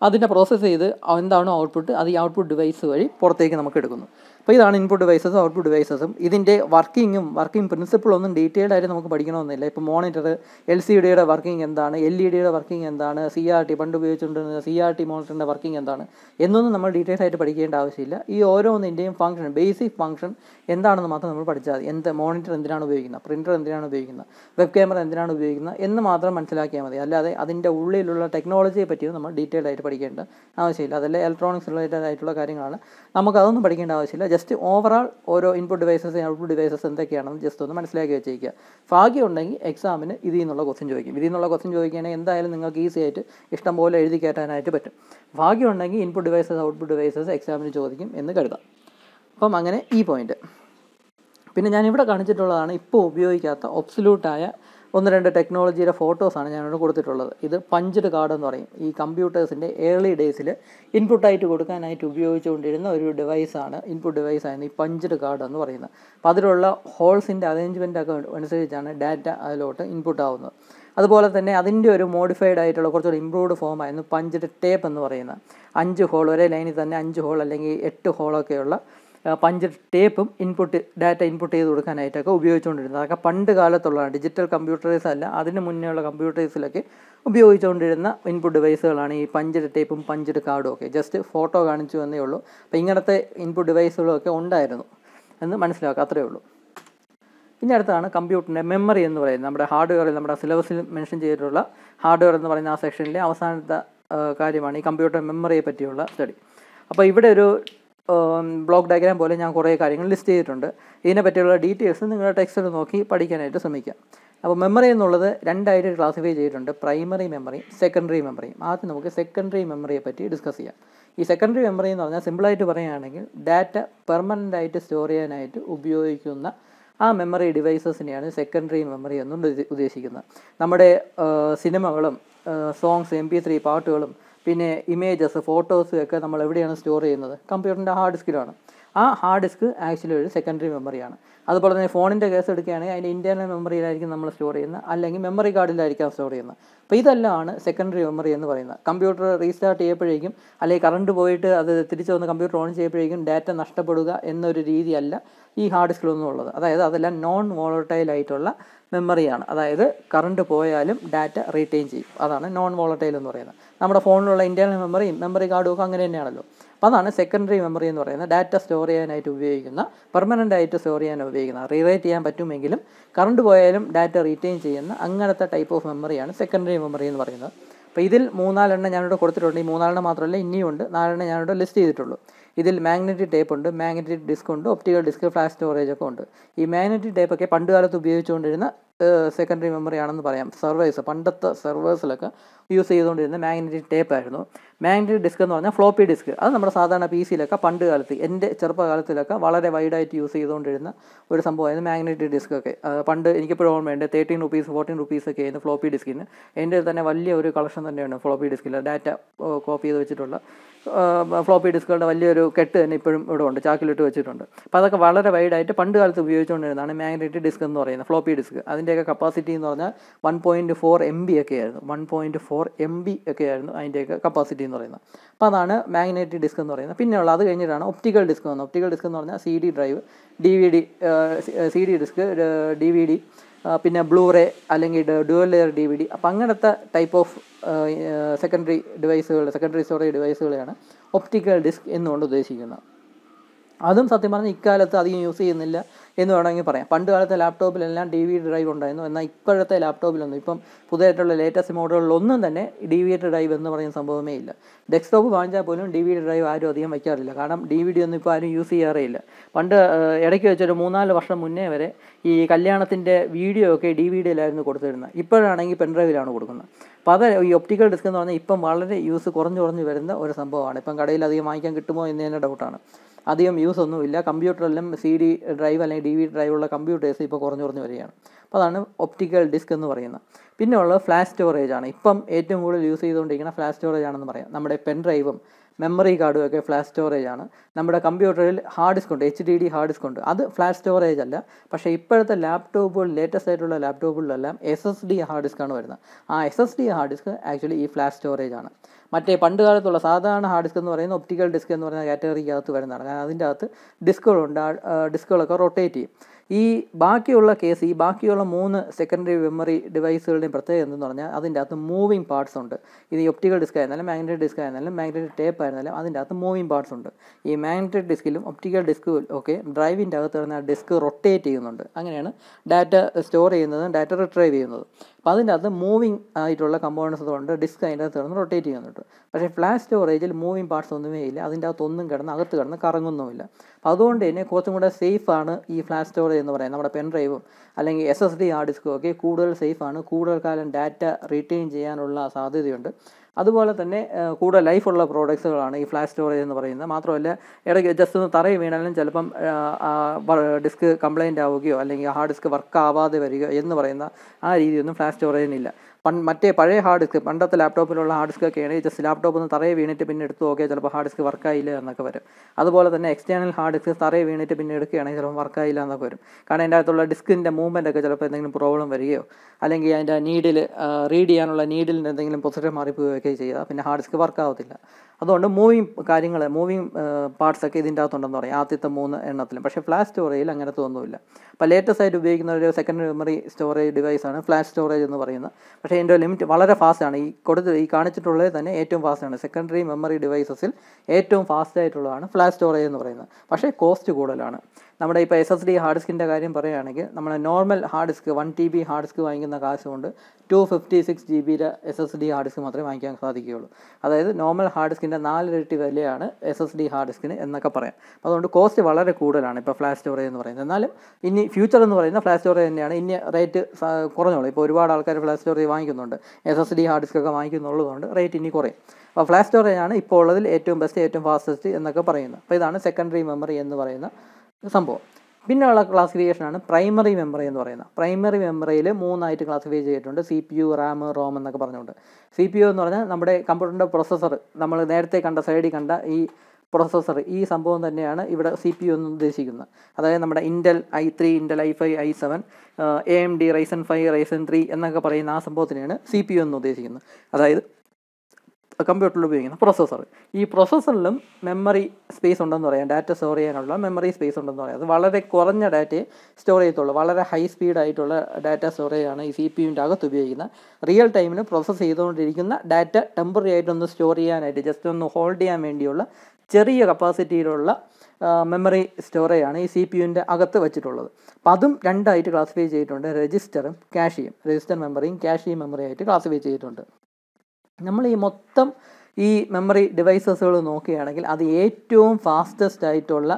അതിനെ പ്രോസസ്സ് ചെയ്ത് എന്താണോ ഔട്ട്പുട്ട് അത് ഈ ഔട്ട്പുട്ട് ഡിവൈസ് വഴി പുറത്തേക്ക് നമുക്ക് എടുക്കുന്നു അപ്പോൾ ഇതാണ് ഇൻപുട്ട് ഡിവൈസസും ഔട്ട്പുട്ട് ഡിവൈസസും ഇതിൻ്റെ വർക്കിങ്ങും വർക്കിംഗ് പ്രിൻസിപ്പിളൊന്നും ഡീറ്റെയിൽഡ് ആയിട്ട് നമുക്ക് പഠിക്കണമെന്നില്ല ഇപ്പോൾ മോണിറ്റർ എൽ സി ഡിയുടെ വർക്കിംഗ് എന്താണ് എൽ ഇ ഡിയുടെ വർക്കിംഗ് എന്താണ് സി ആർ ടി പണ്ട് ഉപയോഗിച്ചുകൊണ്ടിരുന്ന സി ആർ ടി മോണിറ്ററിൻ്റെ വർക്കിംഗ് എന്താണ് എന്നൊന്നും നമ്മൾ ഡീറ്റെയിൽസ് ആയിട്ട് പഠിക്കേണ്ട ആവശ്യമില്ല ഈ ഓരോന്നിൻ്റെയും ഫംഗ്ഷൻ ബേസിക് ഫംഗ്ഷൻ എന്താണെന്ന് മാത്രം നമ്മൾ പഠിച്ചാൽ മതി എന്ത് മോണിറ്റർ എന്തിനാണ് ഉപയോഗിക്കുന്നത് പ്രിൻറ്റർ എന്തിനാണ് ഉപയോഗിക്കുന്നത് വെബ് ക്യാമറ എന്തിനാണ് ഉപയോഗിക്കുന്നത് എന്ന് മാത്രം മനസ്സിലാക്കിയാൽ മതി അല്ലാതെ അതിൻ്റെ ഉള്ളിലുള്ള ടെക്നോളജിയെ പറ്റിയും നമ്മൾ ഡീറ്റെയിൽഡ് ആയിട്ട് പഠിക്കേണ്ട ആവശ്യമില്ല അതല്ല ഇലക്ട്രോണിക്സ് റിലേറ്റഡ് ആയിട്ടുള്ള കാര്യങ്ങളാണ് നമുക്ക് അതൊന്നും പഠിക്കേണ്ട ആവശ്യമില്ല ജസ്റ്റ് ഓവറാൾ ഓരോ ഇൻപുട്ട് ഡിവൈസസ് ഔട്ട്പുട്ട് ഡിവൈസസ് എന്തൊക്കെയാണെന്ന് ജസ്റ്റ് ഒന്ന് മനസ്സിലാക്കി വെച്ചേക്കുക ഭാഗ്യം ഉണ്ടെങ്കിൽ എക്സാമിന് ഇതിൽ നിന്നുള്ള ക്വസ്റ്റ്യൻ ചോദിക്കും ഇതിൽ നിന്നുള്ള ക്വസ്റ്റ്യൻ ചോദിക്കുകയാണെങ്കിൽ എന്തായാലും നിങ്ങൾക്ക് ഈസി ആയിട്ട് ഇഷ്ടം പോലെ എഴുതി കയറ്റാനായിട്ട് പറ്റും ഭാഗ്യമുണ്ടെങ്കിൽ ഇൻപുട്ട് ഡിവൈസസ് ഔട്ട്പുട്ട് ഡിവൈസസ് എക്സാമിന് ചോദിക്കും എന്ന് കരുതാം അപ്പം അങ്ങനെ ഈ പോയിന്റ് പിന്നെ ഞാൻ ഇവിടെ കാണിച്ചിട്ടുള്ളതാണ് ഇപ്പോൾ ഉപയോഗിക്കാത്ത ഒബ്സല്യൂട്ടായ ഒന്ന് രണ്ട് ടെക്നോളജിയുടെ ഫോട്ടോസാണ് ഞാനിവിടെ കൊടുത്തിട്ടുള്ളത് ഇത് പഞ്ച്ഡ് കാർഡ് എന്ന് പറയും ഈ കമ്പ്യൂട്ടേഴ്സിൻ്റെ ഏർലി ഡേയ്സിൽ ഇൻപുട്ടായിട്ട് കൊടുക്കാനായിട്ട് ഉപയോഗിച്ചുകൊണ്ടിരുന്ന ഒരു ഡിവൈസാണ് ഇൻപുട്ട് ഡിവൈസായിരുന്നു ഈ പഞ്ച്ഡ് കാർഡ് എന്ന് പറയുന്നത് അപ്പം അതിലുള്ള ഹോൾസിൻ്റെ അറേഞ്ച്മെൻറ്റൊക്കെ അനുസരിച്ചാണ് ഡാറ്റ അതിലോട്ട് ഇൻപുട്ട് ആവുന്നത് അതുപോലെ തന്നെ അതിൻ്റെ ഒരു മോഡിഫൈഡ് ആയിട്ടുള്ള കുറച്ചുകൂടി ഇംപ്രൂവ്ഡ് ഫോമായിരുന്നു പഞ്ച്ഡ് ടേപ്പ് എന്ന് പറയുന്നത് അഞ്ച് ഹോൾ ഒരേ ലൈനിൽ തന്നെ അഞ്ച് ഹോൾ അല്ലെങ്കിൽ എട്ട് ഹോളൊക്കെയുള്ള പഞ്ച് ടേപ്പും ഇൻപുട്ട് ഡാറ്റ ഇൻപുട്ട് ചെയ്ത് കൊടുക്കാനായിട്ടൊക്കെ ഉപയോഗിച്ചുകൊണ്ടിരുന്നത് അതൊക്കെ പണ്ട് കാലത്തുള്ളതാണ് ഡിജിറ്റൽ കമ്പ്യൂട്ടറൈസ് അല്ല അതിന് മുന്നേ ഉള്ള ഉപയോഗിച്ചുകൊണ്ടിരുന്ന ഇൻപുട്ട് ഡിവൈസുകളാണ് ഈ പഞ്ചർ ടേപ്പും പഞ്ചർ കാർഡും ഒക്കെ ജസ്റ്റ് ഫോട്ടോ കാണിച്ചു എന്നേ ഉള്ളൂ അപ്പോൾ ഇങ്ങനത്തെ ഇൻപുട്ട് ഡിവൈസുകളൊക്കെ ഉണ്ടായിരുന്നു എന്ന് മനസ്സിലാക്കുക അത്രയേ ഉള്ളൂ പിന്നെ അടുത്താണ് കമ്പ്യൂട്ടറിൻ്റെ മെമ്മറി എന്ന് പറയുന്നത് നമ്മുടെ ഹാർഡ്വെയറിൽ നമ്മുടെ സിലബസിൽ മെൻഷൻ ചെയ്തിട്ടുള്ള ഹാർഡ്വെയർ എന്ന് പറയുന്ന ആ സെക്ഷനിലെ അവസാനത്തെ കാര്യമാണ് ഈ കമ്പ്യൂട്ടർ മെമ്മറിയെ പറ്റിയുള്ള സ്റ്റഡി അപ്പോൾ ഇവിടെ ഒരു ബ്ലോക്ക് ഡയഗ്രാം പോലെ ഞാൻ കുറേ കാര്യങ്ങൾ ലിസ്റ്റ് ചെയ്തിട്ടുണ്ട് ഇതിനെ പറ്റിയുള്ള ഡീറ്റെയിൽസ് നിങ്ങളുടെ ടെക്സ്റ്റിൽ നോക്കി പഠിക്കാനായിട്ട് ശ്രമിക്കുക അപ്പോൾ മെമ്മറി എന്നുള്ളത് രണ്ടായിട്ട് ക്ലാസിഫൈ ചെയ്തിട്ടുണ്ട് പ്രൈമറി മെമ്മറിയും സെക്കൻഡറി മെമ്മറിയും ആദ്യം നമുക്ക് സെക്കൻഡറി മെമ്മറിയെ പറ്റി ഡിസ്കസ് ചെയ്യാം ഈ സെക്കൻഡറി മെമ്മറി എന്ന് പറഞ്ഞാൽ സിമ്പിളായിട്ട് പറയുകയാണെങ്കിൽ ഡാറ്റ പെർമനൻ്റ് ആയിട്ട് സ്റ്റോർ ചെയ്യാനായിട്ട് ഉപയോഗിക്കുന്ന ആ മെമ്മറി ഡിവൈസസിനെയാണ് സെക്കൻഡറി മെമ്മറി എന്നുണ്ട് ഉദ്ദേശിക്കുന്നത് നമ്മുടെ സിനിമകളും സോങ്സ് എം പി ത്രീ പാട്ടുകളും പിന്നെ ഇമേജസ് ഫോട്ടോസ് ഒക്കെ നമ്മൾ എവിടെയാണ് സ്റ്റോർ ചെയ്യുന്നത് കമ്പ്യൂട്ടറിൻ്റെ ഹാർഡ് ഡിസ്കിലാണ് ആ ഹാർഡ് ഡിസ്ക് ആക്ച്വലി ഒരു സെക്കൻഡറി മെമ്മറിയാണ് അതുപോലെ തന്നെ ഫോണിൻ്റെ കേസ് എടുക്കുകയാണെങ്കിൽ അതിൻ്റെ ഇൻറ്റേർണൽ മെമ്മറിയിലായിരിക്കും നമ്മൾ സ്റ്റോർ ചെയ്യുന്നത് അല്ലെങ്കിൽ മെമ്മറി കാർഡിലായിരിക്കും സ്റ്റോർ ചെയ്യുന്നത് അപ്പോൾ ഇതെല്ലാമാണ് സെക്കൻഡറി മെമ്മറി എന്ന് പറയുന്നത് കമ്പ്യൂട്ടർ റീസ്റ്റാർട്ട് ചെയ്യപ്പോഴേക്കും അല്ലെങ്കിൽ കറണ്ട് പോയിട്ട് അത് തിരിച്ചു വന്ന് കമ്പ്യൂട്ടർ ഓൺ ചെയ്യപ്പോഴേക്കും ഡാറ്റ നഷ്ടപ്പെടുക എന്നൊരു രീതിയല്ല ഈ ഹാർഡ് ഡിസ്കിലൊന്നും ഉള്ളത് അതായത് അതെല്ലാം നോൺ വോളട്ടൈൽ ആയിട്ടുള്ള മെമ്മറിയാണ് അതായത് കറണ്ട് പോയാലും ഡാറ്റ റീറ്റെയിൻ ചെയ്യും അതാണ് നോൺ വോളട്ടൈൽ എന്ന് പറയുന്നത് നമ്മുടെ ഫോണിലുള്ള ഇൻറ്റേർണൽ മെമ്മറിയും മെമ്മറി കാർഡും ഒക്കെ അങ്ങനെ തന്നെയാണല്ലോ അപ്പോൾ അതാണ് സെക്കൻഡറി മെമ്മറി എന്ന് പറയുന്നത് ഡാറ്റ സ്റ്റോർ ചെയ്യാനായിട്ട് ഉപയോഗിക്കുന്ന പെർമനൻ്റ് ആയിട്ട് സ്റ്റോർ ചെയ്യാൻ ഉപയോഗിക്കുന്ന റീറൈറ്റ് ചെയ്യാൻ പറ്റുമെങ്കിലും കറണ്ട് പോയാലും ഡാറ്റ റീറ്റെയിൻ ചെയ്യുന്ന അങ്ങനത്തെ ടൈപ്പ് ഓഫ് മെമ്മറിയാണ് സെക്കൻഡറി മെമ്മറി എന്ന് പറയുന്നത് അപ്പോൾ ഇതിൽ മൂന്നാലെണ്ണം ഞാനിവിടെ കൊടുത്തിട്ടുണ്ട് ഈ മൂന്നാലെണ്ണം മാത്രമല്ല ഇനിയും ഉണ്ട് നാലെണ്ണം ഞാനിവിടെ ലിസ്റ്റ് ചെയ്തിട്ടുള്ളൂ ഇതിൽ മാഗ്നറ്റിക് ടേപ്പ് ഉണ്ട് മാഗ്നറ്റിക് ഡിസ്ക് ഉണ്ട് ഒപ്റ്റിക്കൽ ഡിസ്ക് ഫ്ലാഷ് സ്റ്റോറേജ് ഒക്കെ ഉണ്ട് ഈ മാഗ്നറ്റിക് ടേപ്പൊക്കെ പണ്ട് കാലത്ത് ഉപയോഗിച്ചുകൊണ്ടിരുന്ന സെക്കൻഡറി മെമ്മറി ആണെന്ന് പറയാം സെർവേഴ്സ് പണ്ടത്തെ സെർവേഴ്സിലൊക്കെ യൂസ് ചെയ്തുകൊണ്ടിരുന്ന മാഗ്നറ്റിക് ടേപ്പ് ആയിരുന്നു മാഗ്നറ്റിക് ഡിസ്ക് എന്ന് പറഞ്ഞാൽ ഫ്ലോപ്പി ഡിസ്ക് അത് നമ്മുടെ സാധാരണ പി സിയിലൊക്കെ പണ്ട് കാലത്ത് എൻ്റെ ചെറുപ്പകാലത്തിലൊക്കെ വളരെ വൈഡായിട്ട് യൂസ് ചെയ്തുകൊണ്ടിരുന്ന ഒരു സംഭവമായിരുന്നു മാഗ്നറ്റിക് ഡിസ്ക് ഒക്കെ പണ്ട് എനിക്കിപ്പോഴും ഓർമ്മയുണ്ട് തേർട്ടീൻ റുപ്പീസ് ഫോർട്ടീൻ റുപ്പീസ് ഒക്കെ ആയിരുന്നു ഫ്ലോപ്പി ഡിസ്കിന് എൻ്റെ തന്നെ വലിയ ഒരു കളക്ഷൻ തന്നെയാണ് ഫ്ലോപ്പി ഡിസ്കിൽ ഡാറ്റ കോപ്പി ചെയ്ത് വെച്ചിട്ടുള്ള ഫ്ലോപ്പി ഡിസ്കുകളുടെ വലിയൊരു കെട്ട് തന്നെ ഇപ്പോഴും ഇവിടെ ഉണ്ട് ചാക്കിലിട്ട് വെച്ചിട്ടുണ്ട് അപ്പോൾ അതൊക്കെ വളരെ വൈഡായിട്ട് പണ്ട് കാലത്ത് ഉപയോഗിച്ചുകൊണ്ടിരുന്നതാണ് മാഗ്നറ്റിക് ഡിസ്ക് എന്ന് പറയുന്നത് ഫ്ലോപ്പി ഡിസ്ക് അതിൻ്റെയൊക്കെ കപ്പാസിറ്റി എന്ന് പറഞ്ഞാൽ one point four M B ഒക്കെ ആയിരുന്നു one point four M B ഒക്കെ ആയിരുന്നു അതിൻ്റെയൊക്കെ കപ്പാസിറ്റി എന്ന് പറയുന്നത് അപ്പോൾ അതാണ് മാഗ്നറ്റിക് ഡിസ്ക് എന്ന് പറയുന്നത് പിന്നെയുള്ള അത് കഴിഞ്ഞിട്ടാണ് ഒപ്റ്റിക്കൽ ഡിസ്ക് വന്നത് ഒപ്റ്റിക്കൽ ഡിസ്ക് എന്ന് പറഞ്ഞാൽ C D drive D V D C D disk D V D പിന്നെ ബ്ലൂറേ അല്ലെങ്കിൽ dual layer D V D അപ്പം അങ്ങനത്തെ ടൈപ്പ് ഓഫ് സെക്കൻഡറി ഡിവൈസുകൾ സെക്കൻഡറി സ്റ്റോറേജ് ഡിവൈസുകളെയാണ് ഒപ്റ്റിക്കൽ ഡിസ്ക് എന്നുകൊണ്ട് ഉദ്ദേശിക്കുന്നത് അതും സത്യം പറഞ്ഞാൽ ഇക്കാലത്ത് അധികം യൂസ് ചെയ്യുന്നില്ല എന്ന് വേണമെങ്കിൽ പറയാം പണ്ട് കാലത്തെ ലാപ്ടോപ്പിലെല്ലാം ഡി വി ഡ്രൈവ് ഉണ്ടായിരുന്നു എന്നാൽ ഇപ്പോഴത്തെ ലാപ്ടോപ്പിലൊന്നും ഇപ്പം പുതിയതായിട്ടുള്ള ലേറ്റസ്റ്റ് മോഡലുകളിലൊന്നും തന്നെ ഡി വി ഡ്രൈവ് എന്ന് പറയുന്ന സംഭവമേ ഇല്ല ഡെസ്ക്ടോപ്പ് വാങ്ങിച്ചാൽ പോലും ഡി വി ഡ്രൈവ് ആരും അധികം വയ്ക്കാറില്ല കാരണം ഡി വി ഡി ഒന്നും ഇപ്പോൾ ആരും യൂസ് ഇല്ല പണ്ട് ഇടയ്ക്ക് വെച്ചൊരു മൂന്നാല് വർഷം മുന്നേ വരെ ഈ കല്യാണത്തിൻ്റെ വീഡിയോ ഒക്കെ ഡി വി ഡിയിലായിരുന്നു കൊടുത്തിരുന്നത് ഇപ്പോഴാണെങ്കിൽ പെൻഡ്രൈവിലാണ് കൊടുക്കുന്നത് അപ്പോൾ അത് ഈ ഒപ്റ്റിക്കൽ ഡിസ്ക് എന്ന് പറഞ്ഞാൽ ഇപ്പം വളരെ യൂസ് കുറഞ്ഞു കുറഞ്ഞു വരുന്ന ഒരു സംഭവമാണ് ഇപ്പം കടയിൽ അധികം വാങ്ങിക്കാൻ കിട്ടുമോ എന്നതിൻ്റെ ഡൗട്ടാണ് അധികം യൂസ് ഒന്നുമില്ല കമ്പ്യൂട്ടറെല്ലാം സി ഡി ഡ്രൈവ് അല്ലെങ്കിൽ ഡി വി ഡ്രൈവുള്ള കമ്പ്യൂട്ടേഴ്സ് ഇപ്പോൾ കുറഞ്ഞു കുറഞ്ഞു വരികയാണ് അപ്പോൾ അതാണ് ഒപ്റ്റിക്കൽ ഡിസ്ക് എന്ന് പറയുന്നത് പിന്നെ ഉള്ളത് ഫ്ലാഷ് സ്റ്റോറേജ് ആണ് ഇപ്പം ഏറ്റവും കൂടുതൽ യൂസ് ചെയ്തുകൊണ്ടിരിക്കുന്ന ഫ്ലാഷ് സ്റ്റോറേജ് ആണെന്ന് പറയാം നമ്മുടെ പെൻ ഡ്രൈവും മെമ്മറി കാർഡും ഒക്കെ ഫ്ലാഷ് സ്റ്റോറേജ് ആണ് നമ്മുടെ കമ്പ്യൂട്ടറിൽ ഹാർഡ് ഡിസ്ക് ഉണ്ട് H D D hard disk ഉണ്ട് അത് ഫ്ലാഷ് സ്റ്റോറേജ് അല്ല പക്ഷേ ഇപ്പോഴത്തെ ലാപ്ടോപ്പുകൾ ലേറ്റസ്റ്റ് ആയിട്ടുള്ള ലാപ്ടോപ്പുകളിലെല്ലാം S S D hard disk ആണ് വരുന്നത് ആ S S D hard disk actually ഈ ഫ്ലാഷ് സ്റ്റോറേജ് ആണ് മറ്റേ പണ്ട് കാലത്തുള്ള സാധാരണ ഹാർഡ് ഡിസ്ക് എന്ന് പറയുന്ന ഒപ്റ്റിക്കൽ ഡിസ്ക് എന്ന് പറയുന്ന കാറ്റഗറിക്കകത്ത് വരുന്നതാണ് കാരണം അതിൻ്റെ അകത്ത് ഡിസ്കുകളുണ്ട് ഡിസ്കുകളൊക്കെ റൊട്ടേറ്റ് ചെയ്യും ഈ ബാക്കിയുള്ള കേസ് ഈ ബാക്കിയുള്ള മൂന്ന് സെക്കൻഡറി മെമ്മറി ഡിവൈസുകളുടെയും പ്രത്യേകത എന്തെന്ന് പറഞ്ഞാൽ അതിൻ്റെ അകത്ത് മൂവിങ് പാർട്സ് ഉണ്ട് ഇത് ഒപ്റ്റിക്കൽ ഡിസ്ക് ആയിരുന്നാലും മാഗ്നറ്റിക് ഡിസ്ക് ആയിരുന്നാലും മാഗ്നറ്റിക് ടേപ്പ് ആയിരുന്നാലും അതിൻ്റെ അകത്ത് മൂവിങ് പാർട്സ് ഉണ്ട് ഈ മാഗ്നറ്റിക് ഡിസ്കിലും ഒപ്റ്റിക്കൽ ഡിസ്കിലും ഒക്കെ ഡ്രൈവിൻ്റെ അകത്ത് വരുന്ന ഡിസ്ക് റൊട്ടേറ്റ് ചെയ്യുന്നുണ്ട് അങ്ങനെയാണ് ഡാറ്റ സ്റ്റോർ ചെയ്യുന്നതും ഡാറ്റ റിട്രൈവ് ചെയ്യുന്നതും അപ്പോൾ അതിൻ്റെ അകത്ത് മൂവിങ് ആയിട്ടുള്ള കമ്പോണൻസ് ഉണ്ട് ഡിസ്ക് അതിൻ്റെ അകത്ത് കിടന്ന് റൊട്ടേറ്റ് ചെയ്യുന്നുണ്ട് പക്ഷേ ഫ്ലാഷ് സ്റ്റോറേജിൽ മൂവിങ് പാർട്സ് ഒന്നുമേ ഇല്ല അതിൻ്റെ അകത്തൊന്നും കിടന്ന് അകത്ത് കിടന്ന് കറങ്ങുന്നുമില്ല അപ്പോൾ അതുകൊണ്ട് തന്നെ കുറച്ചും കൂടെ സേഫാണ് ഈ ഫ്ലാഷ് സ്റ്റോറേജ് എന്ന് പറയുന്നത് നമ്മുടെ പെൻ ഡ്രൈവും അല്ലെങ്കിൽ എസ് എസ് ഡി ഹാർഡ് ഡിസ്കും ഒക്കെ കൂടുതൽ സേഫാണ് കൂടുതൽ കാലം ഡാറ്റ റീറ്റെയിൻ ചെയ്യാനുള്ള സാധ്യതയുണ്ട് അതുപോലെ തന്നെ കൂടെ ലൈഫുള്ള പ്രോഡക്റ്റ്സുകളാണ് ഈ ഫ്ലാഷ് സ്റ്റോറേജ് എന്ന് പറയുന്നത് മാത്രമല്ല ഇടയ്ക്ക് ജസ്റ്റ് ഒന്ന് തറയിൽ വീണാലും ചിലപ്പം ഡിസ്ക് കംപ്ലയിൻ്റ് ആവുകയോ അല്ലെങ്കിൽ ഹാർഡ് ഡിസ്ക് വർക്ക് ആവാതെ വരികയോ എന്ന് പറയുന്ന ആ രീതിയൊന്നും ഫ്ലാഷ് സ്റ്റോറേജിനില്ല മറ്റേ പഴയ ഹാർഡ് ഡിസ്ക് പണ്ടത്തെ ലാപ്ടോപ്പിലുള്ള ഹാർഡ് ഡിസ്ക് ഒക്കെ ആണെങ്കിൽ ജസ്റ്റ് ലാപ്ടോപ്പ് ഒന്ന് തറയെ വീണിട്ട് പിന്നെ എടുത്ത് നോക്കിയാൽ ചിലപ്പോൾ ഹാർഡ് ഡിസ്ക് വർക്കായില്ല എന്നൊക്കെ വരും അതുപോലെ തന്നെ എക്സ്റ്റേണൽ ഹാർഡ് ഡിസ്ക് തറയെ വീണിട്ട് പിന്നെ എടുക്കുകയാണെങ്കിൽ ചിലപ്പോൾ വർക്കായില്ല എന്നൊക്കെ വരും കാരണം അതിൻ്റെ അകത്തുള്ള ഡിസ്കിൻ്റെ മൂവ്മെൻ്റ് ഒക്കെ ചിലപ്പോൾ എന്തെങ്കിലും പ്രോബ്ലം വരികയോ അല്ലെങ്കിൽ അതിൻ്റെ നീഡിൽ റീഡ് ചെയ്യാനുള്ള നീഡിലിൻ്റെ എന്തെങ്കിലും പൊസിഷൻ മാറിപ്പോവുകയൊക്കെ ചെയ്യുക പിന്നെ ഹാർഡ് ഡിസ്ക് വർക്കാവത്തില്ല അതുകൊണ്ട് മൂവിങ് കാര്യങ്ങൾ മൂവിങ് പാർട്സൊക്കെ ഇതിൻ്റെ അകത്തുണ്ടെന്ന് പറയും ആദ്യത്തെ മൂന്ന് എണ്ണത്തിലും പക്ഷേ ഫ്ലാഷ് സ്റ്റോറേജിൽ അങ്ങനെ തോന്നുന്നില്ല അപ്പോൾ ലേറ്റസ്റ്റ് ആയിട്ട് ഉപയോഗിക്കുന്ന ഒരു സെക്കൻഡ് മെമ്മറി സ്റ്റോറേജ് ഡിവൈസാണ് ഫ്ലാഷ് സ്റ്റോറേജ് എന്ന് പറയുന്നത് പക്ഷേ ഇതിൻ്റെ ലിമിറ്റ് വളരെ ഫാസ്റ്റാണ് ഈ കൊടുത്ത് ഈ കാണിച്ചിട്ടുള്ളത് തന്നെ ഏറ്റവും ഫാസ്റ്റാണ് സെക്കൻഡറി മെമ്മറി ഡിവൈസസിൽ ഏറ്റവും ഫാസ്റ്റ് ആയിട്ടുള്ളതാണ് ഫ്ലാഷ് സ്റ്റോറേജ് എന്ന് പറയുന്നത് പക്ഷേ കോസ്റ്റ് കൂടുതലാണ് നമ്മുടെ ഇപ്പോൾ എസ് എസ് ഡി ഹാർഡ് ഡിസ്കിൻ്റെ കാര്യം പറയുകയാണെങ്കിൽ നമ്മൾ normal hard disk one T B hard disk വാങ്ങിക്കുന്ന കാശ് കൊണ്ട് ടു ഫിഫ്റ്റി സിക്സ് ജി ബിയുടെ S S D hard disk മാത്രമേ വാങ്ങിക്കാൻ സാധിക്കുകയുള്ളൂ അതായത് നോർമൽ ഹാർഡ് ഡിസ്കിൻ്റെ നാലിരട്ടി വിലയാണ് എസ് എസ് ഡി ഹാർഡ് ഡിസ്കിന് എന്നൊക്കെ പറയാം അപ്പോൾ അതുകൊണ്ട് കോസ്റ്റ് വളരെ കൂടുതലാണ് ഇപ്പോൾ ഫ്ലാഷ് സ്റ്റോറേജ് എന്ന് പറയുന്നത് എന്നാലും ഇനി ഫ്യൂച്ചർ എന്ന് പറയുന്ന ഫ്ലാഷ് സ്റ്റോറേജ് തന്നെയാണ് ഇനി റേറ്റ് കുറഞ്ഞോളൂ ഇപ്പോൾ ഒരുപാട് ആൾക്കാർ ഫ്ലാഷ് സ്റ്റോറേജ് വാങ്ങിക്കുന്നുണ്ട് എസ് എസ് ഡി ഹാർഡ് ഡിസ്കൊക്കെ ഒക്കെ വാങ്ങിക്കുന്നുള്ളതുകൊണ്ട് റേറ്റ് ഇനി കുറയും അപ്പോൾ ഫ്ലാഷ് സ്റ്റോറേജാണ് ഇപ്പോൾ ഉള്ളതിൽ ഏറ്റവും ബെസ്റ്റ് ഏറ്റവും ഫാസ്റ്റസ്റ്റ് എന്നൊക്കെ പറയുന്നത് അപ്പോൾ ഇതാണ് സെക്കൻഡറി മെമ്മറി എന്ന് പറയുന്ന സംഭവം പിന്നെയുള്ള ക്ലാസിഫിക്കേഷനാണ് പ്രൈമറി മെമ്മറി എന്ന് പറയുന്നത് പ്രൈമറി മെമ്മറിയിൽ മൂന്നായിട്ട് ക്ലാസിഫൈ ചെയ്തിട്ടുണ്ട് C P U RAM ROM എന്നൊക്കെ പറഞ്ഞുകൊണ്ട് സി പി യു എന്ന് പറഞ്ഞാൽ നമ്മുടെ കമ്പ്യൂട്ടറിൻ്റെ പ്രൊസസ്സർ നമ്മൾ നേരത്തെ കണ്ട സൈഡിൽ കണ്ട ഈ പ്രൊസസ്സർ ഈ സംഭവം തന്നെയാണ് ഇവിടെ സി പി യു എന്ന് ഉദ്ദേശിക്കുന്നത് അതായത് നമ്മുടെ Intel i three Intel i five i seven A M D Ryzen five Ryzen three എന്നൊക്കെ പറയുന്ന ആ സംഭവത്തിനെയാണ് സി പി യു എന്ന് ഉദ്ദേശിക്കുന്നത് അതായത് കമ്പ്യൂട്ടറിൽ ഉപയോഗിക്കുന്ന പ്രോസസ്സർ ഈ പ്രോസസ്സറിലും മെമ്മറി സ്പേസ് ഉണ്ടെന്ന് പറയാം ഡാറ്റ സ്റ്റോർ ചെയ്യാനുള്ള മെമ്മറി സ്പേസ് ഉണ്ടെന്ന് പറയാം അത് വളരെ കുറഞ്ഞ ഡാറ്റയെ സ്റ്റോർ ചെയ്യത്തുള്ളൂ വളരെ ഹൈ സ്പീഡായിട്ടുള്ള ഡാറ്റ സ്റ്റോറേജാണ് ഈ സി പി യുവിൻ്റെ അകത്ത് ഉപയോഗിക്കുന്നത് റിയൽ ടൈമിൽ പ്രോസസ്സ് ചെയ്തുകൊണ്ടിരിക്കുന്ന ഡാറ്റ ടെമ്പററി ആയിട്ടൊന്ന് സ്റ്റോർ ചെയ്യാനായിട്ട് ജസ്റ്റ് ഒന്ന് ഹോൾഡ് ചെയ്യാൻ വേണ്ടിയുള്ള ചെറിയ കപ്പാസിറ്റിയിലുള്ള മെമ്മറി സ്റ്റോറേജാണ് ഈ സി പി യുവിൻ്റെ അകത്ത് വെച്ചിട്ടുള്ളത് അപ്പം അതും രണ്ടായിട്ട് ക്ലാസിഫൈ ചെയ്തിട്ടുണ്ട് രജിസ്റ്ററും കാഷിയും രജിസ്റ്റർ മെമ്മറിയും ക്യാഷിയും മെമ്മറിയായിട്ട് ആയിട്ട് ക്ലാസിഫൈ ചെയ്തിട്ടുണ്ട് നമ്മൾ ഈ മൊത്തം ഈ മെമ്മറി ഡിവൈസസുകൾ നോക്കുകയാണെങ്കിൽ അത് ഏറ്റവും ഫാസ്റ്റസ്റ്റ് ആയിട്ടുള്ള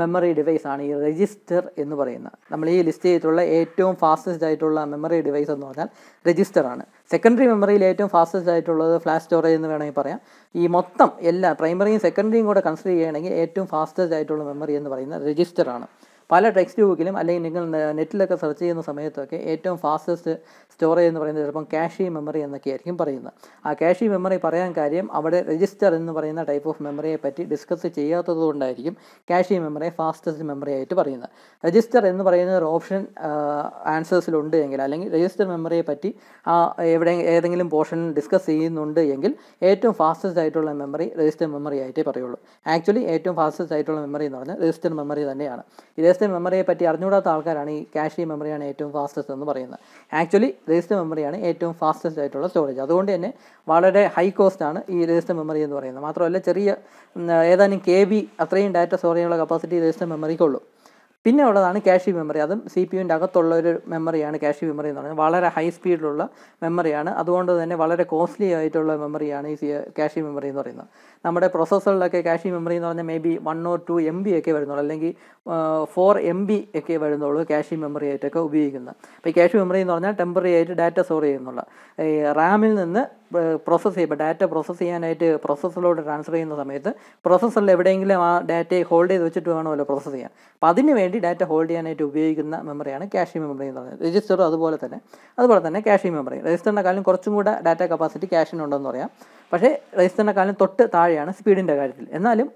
മെമ്മറി ഡിവൈസാണ് ഈ രജിസ്റ്റർ എന്ന് പറയുന്നത് നമ്മൾ ഈ ലിസ്റ്റ് ചെയ്തിട്ടുള്ള ഏറ്റവും ഫാസ്റ്റസ്റ്റ് ആയിട്ടുള്ള മെമ്മറി ഡിവൈസ് എന്ന് പറഞ്ഞാൽ രജിസ്റ്റർ ആണ് സെക്കൻഡറി മെമ്മറിയിൽ ഏറ്റവും ഫാസ്റ്റസ്റ്റ് ആയിട്ടുള്ളത് ഫ്ലാഷ് സ്റ്റോറേജ് എന്ന് വേണമെങ്കിൽ പറയാം ഈ മൊത്തം എല്ലാ പ്രൈമറിയും സെക്കൻഡറിയും കൂടെ കൺസിഡർ ചെയ്യുകയാണെങ്കിൽ ഏറ്റവും ഫാസ്റ്റസ്റ്റ് ആയിട്ടുള്ള മെമ്മറി എന്ന് പറയുന്നത് രജിസ്റ്റർ ആണ് പല ടെക്സ്റ്റ് ബുക്കിലും അല്ലെങ്കിൽ നിങ്ങൾ നെറ്റിലൊക്കെ സെർച്ച് ചെയ്യുന്ന സമയത്തൊക്കെ ഏറ്റവും ഫാസ്റ്റസ്റ്റ് സ്റ്റോറേജ് എന്ന് പറയുന്നത് ചിലപ്പം ക്യാഷി മെമ്മറി എന്നൊക്കെ ആയിരിക്കും പറയുന്നത് ആ ക്യാഷി മെമ്മറി പറയാൻ കാര്യം അവിടെ രജിസ്റ്റർ എന്ന് പറയുന്ന ടൈപ്പ് ഓഫ് മെമ്മറിയെ പറ്റി ഡിസ്കസ് ചെയ്യാത്തത് കൊണ്ടായിരിക്കും ക്യാഷി മെമ്മറിയെ ഫാസ്റ്റസ്റ്റ് മെമ്മറി ആയിട്ട് പറയുന്നത് രജിസ്റ്റർ എന്ന് പറയുന്ന ഒരു ഓപ്ഷൻ ആൻസേഴ്സിലുണ്ട് എങ്കിൽ അല്ലെങ്കിൽ രജിസ്റ്റർ മെമ്മറിയെ പറ്റി എവിടെ ഏതെങ്കിലും പോർഷൻ ഡിസ്കസ് ചെയ്യുന്നുണ്ട് എങ്കിൽ ഏറ്റവും ഫാസ്റ്റസ്റ്റ് ആയിട്ടുള്ള മെമ്മറി രജിസ്റ്റർ മെമ്മറി ആയിട്ടേ പറയുള്ളൂ ആക്ച്വലി ഏറ്റവും ഫാസ്റ്റസ്റ്റ് ആയിട്ടുള്ള മെമ്മറി എന്ന് പറഞ്ഞാൽ രജിസ്റ്റർ മെമ്മറി തന്നെയാണ് രജിസ്റ്റർ മെമ്മറിയെ പറ്റി അറിഞ്ഞുകൂടാത്ത ആൾക്കാരാണ് ഈ ക്യാഷ് മെമ്മറിയാണ് ഏറ്റവും ഫാസ്റ്റസ്റ്റ് എന്ന് പറയുന്നത് ആക്ച്വലി രജിസ്റ്റർ മെമ്മറിയാണ് ഏറ്റവും ഫാസ്റ്റസ്റ്റ് ആയിട്ടുള്ള സ്റ്റോറേജ് അതുകൊണ്ട് തന്നെ വളരെ ഹൈ കോസ്റ്റ് ആണ് ഈ രജിസ്റ്റർ മെമ്മറി എന്ന് പറയുന്നത് മാത്രമല്ല ചെറിയ ഏതാനും കെ ബി അത്രയും ഡാറ്റ സ്റ്റോറേജുള്ള കപ്പാസിറ്റി രജിസ്റ്റർ മെമ്മറിക്കുള്ളൂ പിന്നെ ഉള്ളതാണ് ക്യാഷി മെമ്മറി അതും സി പി യുവിൻ്റെ അകത്തുള്ള ഒരു മെമ്മറിയാണ് ക്യാഷി മെമ്മറി എന്ന് പറയുന്നത് വളരെ ഹൈ സ്പീഡിലുള്ള മെമ്മറിയാണ് അതുകൊണ്ട് തന്നെ വളരെ കോസ്റ്റ്ലി ആയിട്ടുള്ള മെമ്മറിയാണ് ഈ ക്യാഷി മെമ്മറി എന്ന് പറയുന്നത് നമ്മുടെ പ്രൊസസ്സറിലൊക്കെ ക്യാഷി മെമ്മറി എന്ന് പറഞ്ഞാൽ maybe one or two M B ഒക്കെ വരുന്നുള്ളൂ അല്ലെങ്കിൽ ഫോർ എം ബി ഒക്കെ വരുന്നുള്ളൂ ക്യാഷി മെമ്മറി ആയിട്ടൊക്കെ ഉപയോഗിക്കുന്നത് അപ്പോൾ ഈ ക്യാഷ് മെമ്മറി എന്ന് പറഞ്ഞാൽ ടെമ്പററി ആയിട്ട് ഡാറ്റ സ്റ്റോർ ചെയ്യുന്നുള്ള റാമിൽ നിന്ന് പ്രോസസ്സ് ചെയ്യുമ്പോൾ ഡാറ്റ പ്രോസസ്സ് ചെയ്യാനായിട്ട് പ്രോസസ്സറിലോട്ട് ട്രാൻസ്ഫർ ചെയ്യുന്ന സമയത്ത് പ്രോസസ്സറിൽ എവിടെയെങ്കിലും ആ ഡാറ്റയെ ഹോൾഡ് ചെയ്ത് വെച്ചിട്ട് വേണമല്ലോ പ്രോസസ്സ് ചെയ്യാൻ അപ്പോൾ അതിന് വേണ്ടി ഡാറ്റ ഹോൾഡ് ചെയ്യാനായിട്ട് ഉപയോഗിക്കുന്ന മെമ്മറിയാണ് ക്യാഷി മെമ്മറി എന്ന് പറയുന്നത് രജിസ്റ്ററും അതുപോലെ തന്നെ അതുപോലെ തന്നെ ക്യാഷി മെമ്മറി രജിസ്റ്ററിൻ്റെ കാലം കുറച്ചും കൂടെ ഡാറ്റ കപ്പാസിറ്റി ക്യാഷിനുണ്ടെന്ന് പറയാം പക്ഷേ കാലം തൊട്ട് താഴെയാണ് സ്പീഡിൻ്റെ കാര്യത്തിൽ എന്നാലും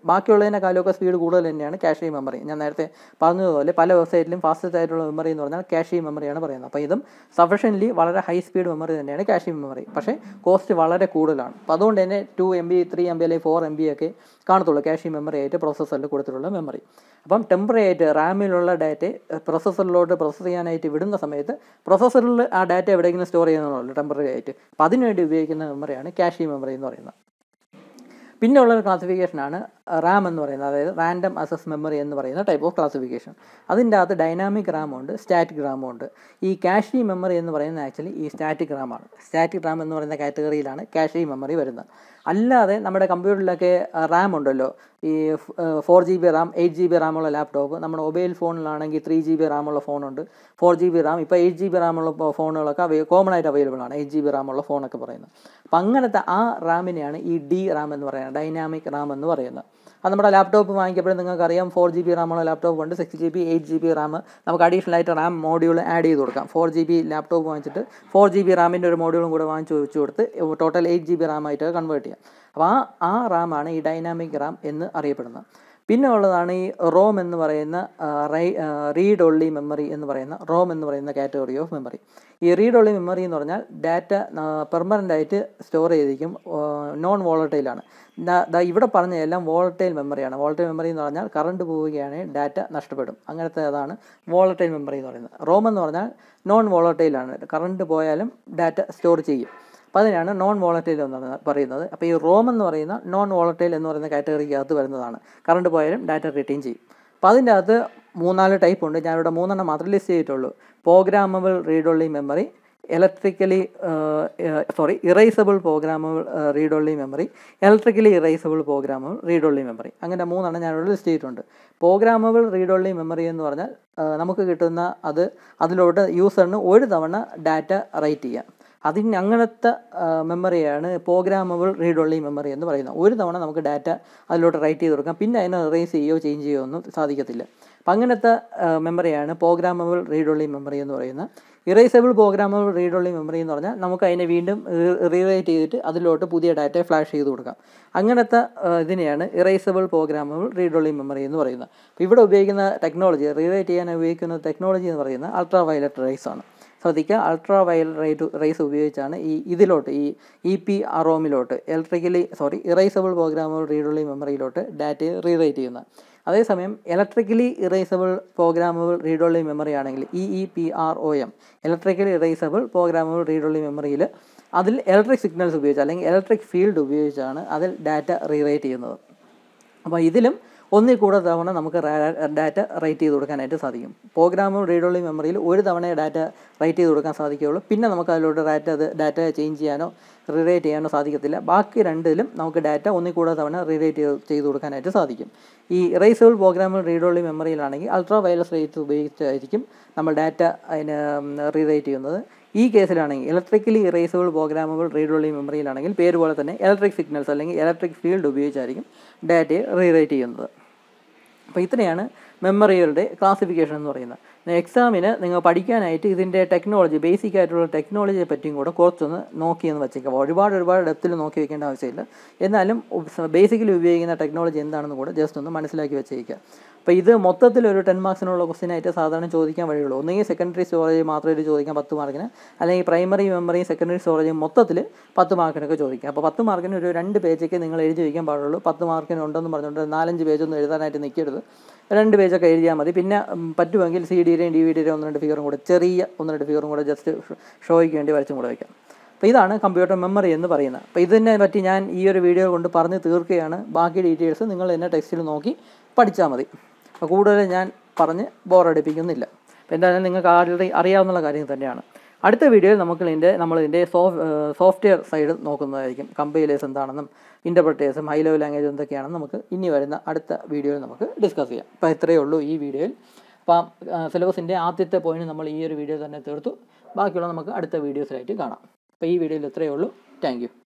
കാലമൊക്കെ സ്പീഡ് കൂടുതൽ തന്നെയാണ് ക്യാഷി മെമ്മറി ഞാൻ നേരത്തെ പറഞ്ഞതുപോലെ പല വെബ്സൈറ്റിലും ഫാസ്റ്റസ്റ്റ് ആയിട്ടുള്ള മെമ്മറി എന്ന് പറഞ്ഞാൽ ക്യാഷി മെമ്മറിയാണ് പറയുന്നത് അപ്പോൾ ഇതും സഫഷ്യൻ്റ്ലി വളരെ ഹൈ സ്പീഡ് മെമ്മറി തന്നെയാണ് ക്യാഷി മെമ്മറി പക്ഷേ കോസ്റ്റ് കോസ്റ്റ് വളരെ കൂടുതലാണ് അപ്പോൾ അതുകൊണ്ട് തന്നെ two M B three M B അല്ലെങ്കിൽ ഫോർ എം ബി ഒക്കെ കാണത്തുള്ളൂ കാഷി മെമ്മറി ആയിട്ട് പ്രോസസ്സറിൽ കൊടുത്തിട്ടുള്ള മെമ്മറി അപ്പം ടെമ്പററി ആയിട്ട് റാമിലുള്ള ഡാറ്റ പ്രോസസ്സറിലോട്ട് പ്രോസസ്സ് ചെയ്യാനായിട്ട് വിടുന്ന സമയത്ത് പ്രോസസ്സറിൽ ആ ഡാറ്റ എവിടെയെങ്കിലും സ്റ്റോർ ചെയ്യുന്നതാണല്ലോ ടെമ്പററി ആയിട്ട് അപ്പോൾ അതിനുവേണ്ടി ഉപയോഗിക്കുന്ന മെമ്മറിയാണ് കാഷി മെമ്മറി എന്ന് പറയുന്നത് പിന്നെ ഉള്ളൊരു ക്ലാസിഫിക്കേഷനാണ് റാം എന്ന് പറയുന്നത് അതായത് റാൻഡം അസസ് മെമ്മറി എന്ന് പറയുന്ന ടൈപ്പ് ഓഫ് ക്ലാസിഫിക്കേഷൻ അതിൻ്റെ അകത്ത് ഡൈനാമിക് റാം ഉണ്ട് സ്റ്റാറ്റിക് റാം ഉണ്ട് ഈ കാഷി മെമ്മറി എന്ന് പറയുന്നത് ആക്ച്വലി ഈ സ്റ്റാറ്റിക് റാമാണ് സ്റ്റാറ്റിക് റാം എന്ന് പറയുന്ന കാറ്റഗറിയിലാണ് കാഷി മെമ്മറി വരുന്നത് അല്ലാതെ നമ്മുടെ കമ്പ്യൂട്ടറിലൊക്കെ റാം ഉണ്ടല്ലോ ഈ four G B RAM eight G B റാമുള്ള ലാപ്ടോപ്പ് നമ്മുടെ മൊബൈൽ ഫോണിലാണെങ്കിൽ ത്രീ ജി ബി റാമുള്ള ഫോണുണ്ട് ഫോർ ജി ബി റാം ഇപ്പോൾ എയ്റ്റ് ജി ബി റാമുള്ള ഫോണുകളൊക്കെ അവ കോമൺ ആയിട്ട് അവൈലബിൾ ആണ് എയ്റ്റ് ജി ബി റാമുള്ള ഫോണൊക്കെ പറയുന്നത് അപ്പം അങ്ങനത്തെ ആ റാമിനെയാണ് ഈ ഡി റാം എന്ന് പറയുന്നത് ഡൈനാമിക് റാം എന്ന് പറയുന്നത് അത് നമ്മുടെ ലാപ്ടോപ്പ് വാങ്ങിക്കപ്പോഴും നിങ്ങൾക്കറിയാം ഫോർ ജി ബി റാമുള്ള ലാപ്ടോപ്പ് ഉണ്ട് six G B eight G B RAM നമുക്ക് അഡീഷണൽ ആയിട്ട് റാം മോഡ്യൂൾ ആഡ് ചെയ്ത് കൊടുക്കാം ഫോർ ജി ബി ലാപ്ടോപ്പ് വാങ്ങിച്ചിട്ട് ഫോർ ജി ബി റാമിൻ്റെ ഒരു മോഡ്യൂളും കൂടെ വാങ്ങിച്ച് വെച്ച് കൊടുത്ത് ടോട്ടൽ എയ്റ്റ് ജി ബി റാമായിട്ട് കൺവേർട്ട് ചെയ്യാം അപ്പോൾ ആ ആ റാമാണ് ഈ ഡൈനാമിക് റാം എന്ന് അറിയപ്പെടുന്നത് പിന്നെ ഉള്ളതാണ് ഈ റോം എന്ന് പറയുന്ന റീഡ് ഒള്ളി മെമ്മറി എന്ന് പറയുന്ന റോം എന്ന് പറയുന്ന കാറ്റഗറി ഓഫ് മെമ്മറി ഈ റീഡ് ഒള്ളി മെമ്മറി എന്ന് പറഞ്ഞാൽ ഡാറ്റ പെർമനൻ്റ് ആയിട്ട് സ്റ്റോർ ചെയ്തിരിക്കും നോൺ വോളട്ടൈലാണ് ഇവിടെ പറഞ്ഞ എല്ലാം വോളട്ടൈൽ മെമ്മറിയാണ് വോളട്ടൈൽ മെമ്മറി എന്ന് പറഞ്ഞാൽ കറണ്ട് പോവുകയാണെങ്കിൽ ഡാറ്റ നഷ്ടപ്പെടും അങ്ങനത്തെ അതാണ് വോളട്ടൈൽ മെമ്മറി എന്ന് പറയുന്നത് റോം എന്ന് പറഞ്ഞാൽ നോൺ വോളട്ടൈലാണ് കറണ്ട് പോയാലും ഡാറ്റ സ്റ്റോർ ചെയ്യും അതിനാണ് നോൺ വോളറ്റൈൽ എന്ന് പറയുന്നത് അപ്പോൾ ഈ റോം എന്ന് പറയുന്ന നോൺ വോളറ്റൈൽ എന്ന് പറയുന്ന കാറ്റഗറിക്കകത്ത് വരുന്നതാണ് കറണ്ട് പോയാലും ഡാറ്റ റിട്ടേൺ ചെയ്യും അപ്പോൾ അതിൻ്റെ അകത്ത് മൂന്നാല് ടൈപ്പ് ഉണ്ട് ഞാനിവിടെ മൂന്നെണ്ണം മാത്രമേ ലിസ്റ്റ് ചെയ്തിട്ടുള്ളൂ programmable read only memory electrically sorry erasable programmable read only memory electrically erasable programmable read only memory അങ്ങനെ മൂന്നെണ്ണം ഞാനിവിടെ ലിസ്റ്റ് ചെയ്തിട്ടുണ്ട് പ്രോഗ്രാമബിൾ റീഡ് ഓൺലി മെമ്മറി എന്ന് പറഞ്ഞാൽ നമുക്ക് കിട്ടുന്ന അത് അതിലോട്ട് യൂസറിന് ഒരു തവണ ഡാറ്റ റൈറ്റ് ചെയ്യാം അതിന് അങ്ങനത്തെ മെമ്മറിയാണ് പ്രോഗ്രാമബിൾ റീഡ് ഓൺലി മെമ്മറി എന്ന് പറയുന്നത് ഒരു തവണ നമുക്ക് ഡാറ്റ അതിലോട്ട് റൈറ്റ് ചെയ്ത് കൊടുക്കാം പിന്നെ അതിനെ റേസ് ചെയ്യുകയോ ചേഞ്ച് ചെയ്യുകയോ ഒന്നും സാധിക്കത്തില്ല അപ്പം അങ്ങനത്തെ മെമ്മറിയാണ് പ്രോഗ്രാമബിൾ റീഡ് ഓൺലി മെമ്മറി എന്ന് പറയുന്നത് erasable programmable read only memory എന്ന് പറഞ്ഞാൽ നമുക്ക് അതിനെ വീണ്ടും റീറൈറ്റ് ചെയ്തിട്ട് അതിലോട്ട് പുതിയ ഡാറ്റ ഫ്ലാഷ് ചെയ്ത് കൊടുക്കാം അങ്ങനത്തെ ഇതിനെയാണ് erasable programmable read only memory എന്ന് പറയുന്നത് അപ്പോൾ ഇവിടെ ഉപയോഗിക്കുന്ന ടെക്നോളജി റീറൈറ്റ് ചെയ്യാൻ ഉപയോഗിക്കുന്ന ടെക്നോളജി എന്ന് പറയുന്നത് അൾട്രാ വയലറ്റ് റൈസ് ശ്രദ്ധിക്കുക അൾട്രാ വയലറ്റ് റേറ്റ് റേസ് ഉപയോഗിച്ചാണ് ഈ ഇതിലോട്ട് ഈ ഇ പി അറോമിലോട്ട് electrically sorry erasable programmable read only മെമ്മറിയിലോട്ട് ഡാറ്റയെ റീറൈറ്റ് ചെയ്യുന്നത് അതേസമയം electrically erasable programmable read only memory ആണെങ്കിൽ E E P R O M electrically erasable programmable read only മെമ്മറിയിൽ അതിൽ ഇലക്ട്രിക് സിഗ്നൽസ് ഉപയോഗിച്ച് അല്ലെങ്കിൽ ഇലക്ട്രിക് ഫീൽഡ് ഉപയോഗിച്ചാണ് അതിൽ ഡാറ്റ റീറൈറ്റ് ചെയ്യുന്നത് അപ്പോൾ ഇതിലും ഒന്നിൽ കൂടെ തവണ നമുക്ക് ഡാറ്റ റൈറ്റ് ചെയ്ത് കൊടുക്കാനായിട്ട് സാധിക്കും പ്രോഗ്രാമും റീഡ് ഓൺലി മെമ്മറിയിൽ ഒരു തവണയെ ഡാറ്റ റൈറ്റ് ചെയ്ത് കൊടുക്കാൻ സാധിക്കുകയുള്ളൂ പിന്നെ നമുക്ക് അതിലോട്ട് ഡാറ്റ അത് ഡാറ്റ ചേഞ്ച് ചെയ്യാനോ റീറൈറ്റ് ചെയ്യാനോ സാധിക്കത്തില്ല ബാക്കി രണ്ടിലും നമുക്ക് ഡാറ്റ ഒന്നിൽ കൂടെ തവണ റീറൈറ്റ് ചെയ്ത് കൊടുക്കാനായിട്ട് സാധിക്കും ഈ റൈസബിൾ പ്രോഗ്രാമിൽ റീഡ് ഓൺലി മെമ്മറിയിലാണെങ്കിൽ അൾട്രാ വയലസ് റേറ്റ് ഉപയോഗിച്ചായിരിക്കും നമ്മൾ ഡാറ്റ അതിന് റീറൈറ്റ് ചെയ്യുന്നത് ഈ കേസിലാണെങ്കിൽ electrically erasable programmable read only മെമ്മറിയിലാണെങ്കിൽ പേര് പോലെ തന്നെ ഇലക്ട്രിക് സിഗ്നൽസ് അല്ലെങ്കിൽ ഇലക്ട്രിക് ഫീൽഡ് ഉപയോഗിച്ചായിരിക്കും ഡാറ്റയെ റീറൈറ്റ് ചെയ്യുന്നത് അപ്പോൾ ഇത്രയാണ് മെമ്മറികളുടെ ക്ലാസിഫിക്കേഷൻ എന്ന് പറയുന്നത് എക്സാമിന് നിങ്ങൾ പഠിക്കാനായിട്ട് ഇതിൻ്റെ ടെക്നോളജി ബേസിക് ആയിട്ടുള്ള ടെക്നോളജിയെ പറ്റിയും കൂടെ കുറച്ചൊന്ന് നോക്കിയെന്ന് വെച്ചേക്കാം ഒരുപാട് ഒരുപാട് ഡെപ്തിൽ നോക്കി വെക്കേണ്ട ആവശ്യമില്ല എന്നാലും ബേസിക്കലി ഉപയോഗിക്കുന്ന ടെക്നോളജി എന്താണെന്ന് കൂടെ ജസ്റ്റ് ഒന്ന് മനസ്സിലാക്കി വെച്ചേക്കുക അപ്പോൾ ഇത് മൊത്തത്തിൽ ഒരു ടെൻ മാർക്സിനുള്ള ക്വസ്റ്റിനായിട്ട് സാധാരണ ചോദിക്കാൻ വഴിയുള്ളൂ ഒന്നുകിൽ സെക്കൻഡറി സ്റ്റോറേജ് ഒരു ചോദിക്കാം പത്ത് മാർക്കിന് അല്ലെങ്കിൽ പ്രൈമറി മെമ്മറിയും സെക്കൻഡറി സ്റ്റോറേജും മൊത്തത്തിൽ പത്ത് മാർക്കിനൊക്കെ ചോദിക്കാം അപ്പോൾ പത്ത് മാർക്കിന് ഒരു രണ്ട് പേജൊക്കെ നിങ്ങൾ എഴുതി വയ്ക്കാൻ പാടുള്ളൂ പത്ത് മാർക്കിന് ഉണ്ടെന്ന് പറഞ്ഞുകൊണ്ട് നാലഞ്ച് പേജൊന്നും എഴുതാനായിട്ട് നിൽക്കരുത് രണ്ട് പേജൊക്കെ എഴുതിയാൽ മതി പിന്നെ പറ്റുമെങ്കിൽ സി ഡിയുടെയും ഡി വി ഡിയുടെയും ഒന്ന് രണ്ട് ഫിഗറും കൂടെ ചെറിയ ഒന്ന് രണ്ട് ഫിഗറും കൂടെ ജസ്റ്റ് ഷോയ്ക്ക് വേണ്ടി വരച്ചും കൂടെ വയ്ക്കാം അപ്പോൾ ഇതാണ് കമ്പ്യൂട്ടർ മെമ്മറി എന്ന് പറയുന്നത് അപ്പോൾ ഇതിനെ പറ്റി ഞാൻ ഈ ഒരു വീഡിയോ കൊണ്ട് പറഞ്ഞ് തീർക്കുകയാണ് ബാക്കി ഡീറ്റെയിൽസ് നിങ്ങൾ എന്നെ ടെക്സ്റ്റിൽ നോക്കി പഠിച്ചാൽ മതി കൂടുതൽ ഞാൻ പറഞ്ഞ് ബോറടിപ്പിക്കുന്നില്ല അപ്പോൾ എന്തായാലും നിങ്ങൾക്ക് ആരുടെ അറിയാവുന്ന കാര്യം തന്നെയാണ് അടുത്ത വീഡിയോയിൽ നമുക്ക് ഇതിൻ്റെ നമ്മൾ സോഫ്റ്റ് സോഫ്റ്റ്വെയർ സൈഡ് നോക്കുന്നതായിരിക്കും കമ്പൈലേഴ്സ് എന്താണെന്നും ഇൻ്റർപ്രറ്റേഴ്സും ഹൈ ലെവൽ ലാംഗ്വേജ് എന്തൊക്കെയാണെന്ന് നമുക്ക് ഇനി വരുന്ന അടുത്ത വീഡിയോയിൽ നമുക്ക് ഡിസ്കസ് ചെയ്യാം അപ്പോൾ ഇത്രയേ ഉള്ളൂ ഈ വീഡിയോയിൽ അപ്പം സിലബസിൻ്റെ ആദ്യത്തെ പോയിന്റ് നമ്മൾ ഈ ഒരു വീഡിയോ തന്നെ തീർത്തു ബാക്കിയുള്ള നമുക്ക് അടുത്ത വീഡിയോസിലായിട്ട് കാണാം അപ്പോൾ ഈ വീഡിയോയിൽ ഇത്രയേ ഉള്ളൂ താങ്ക്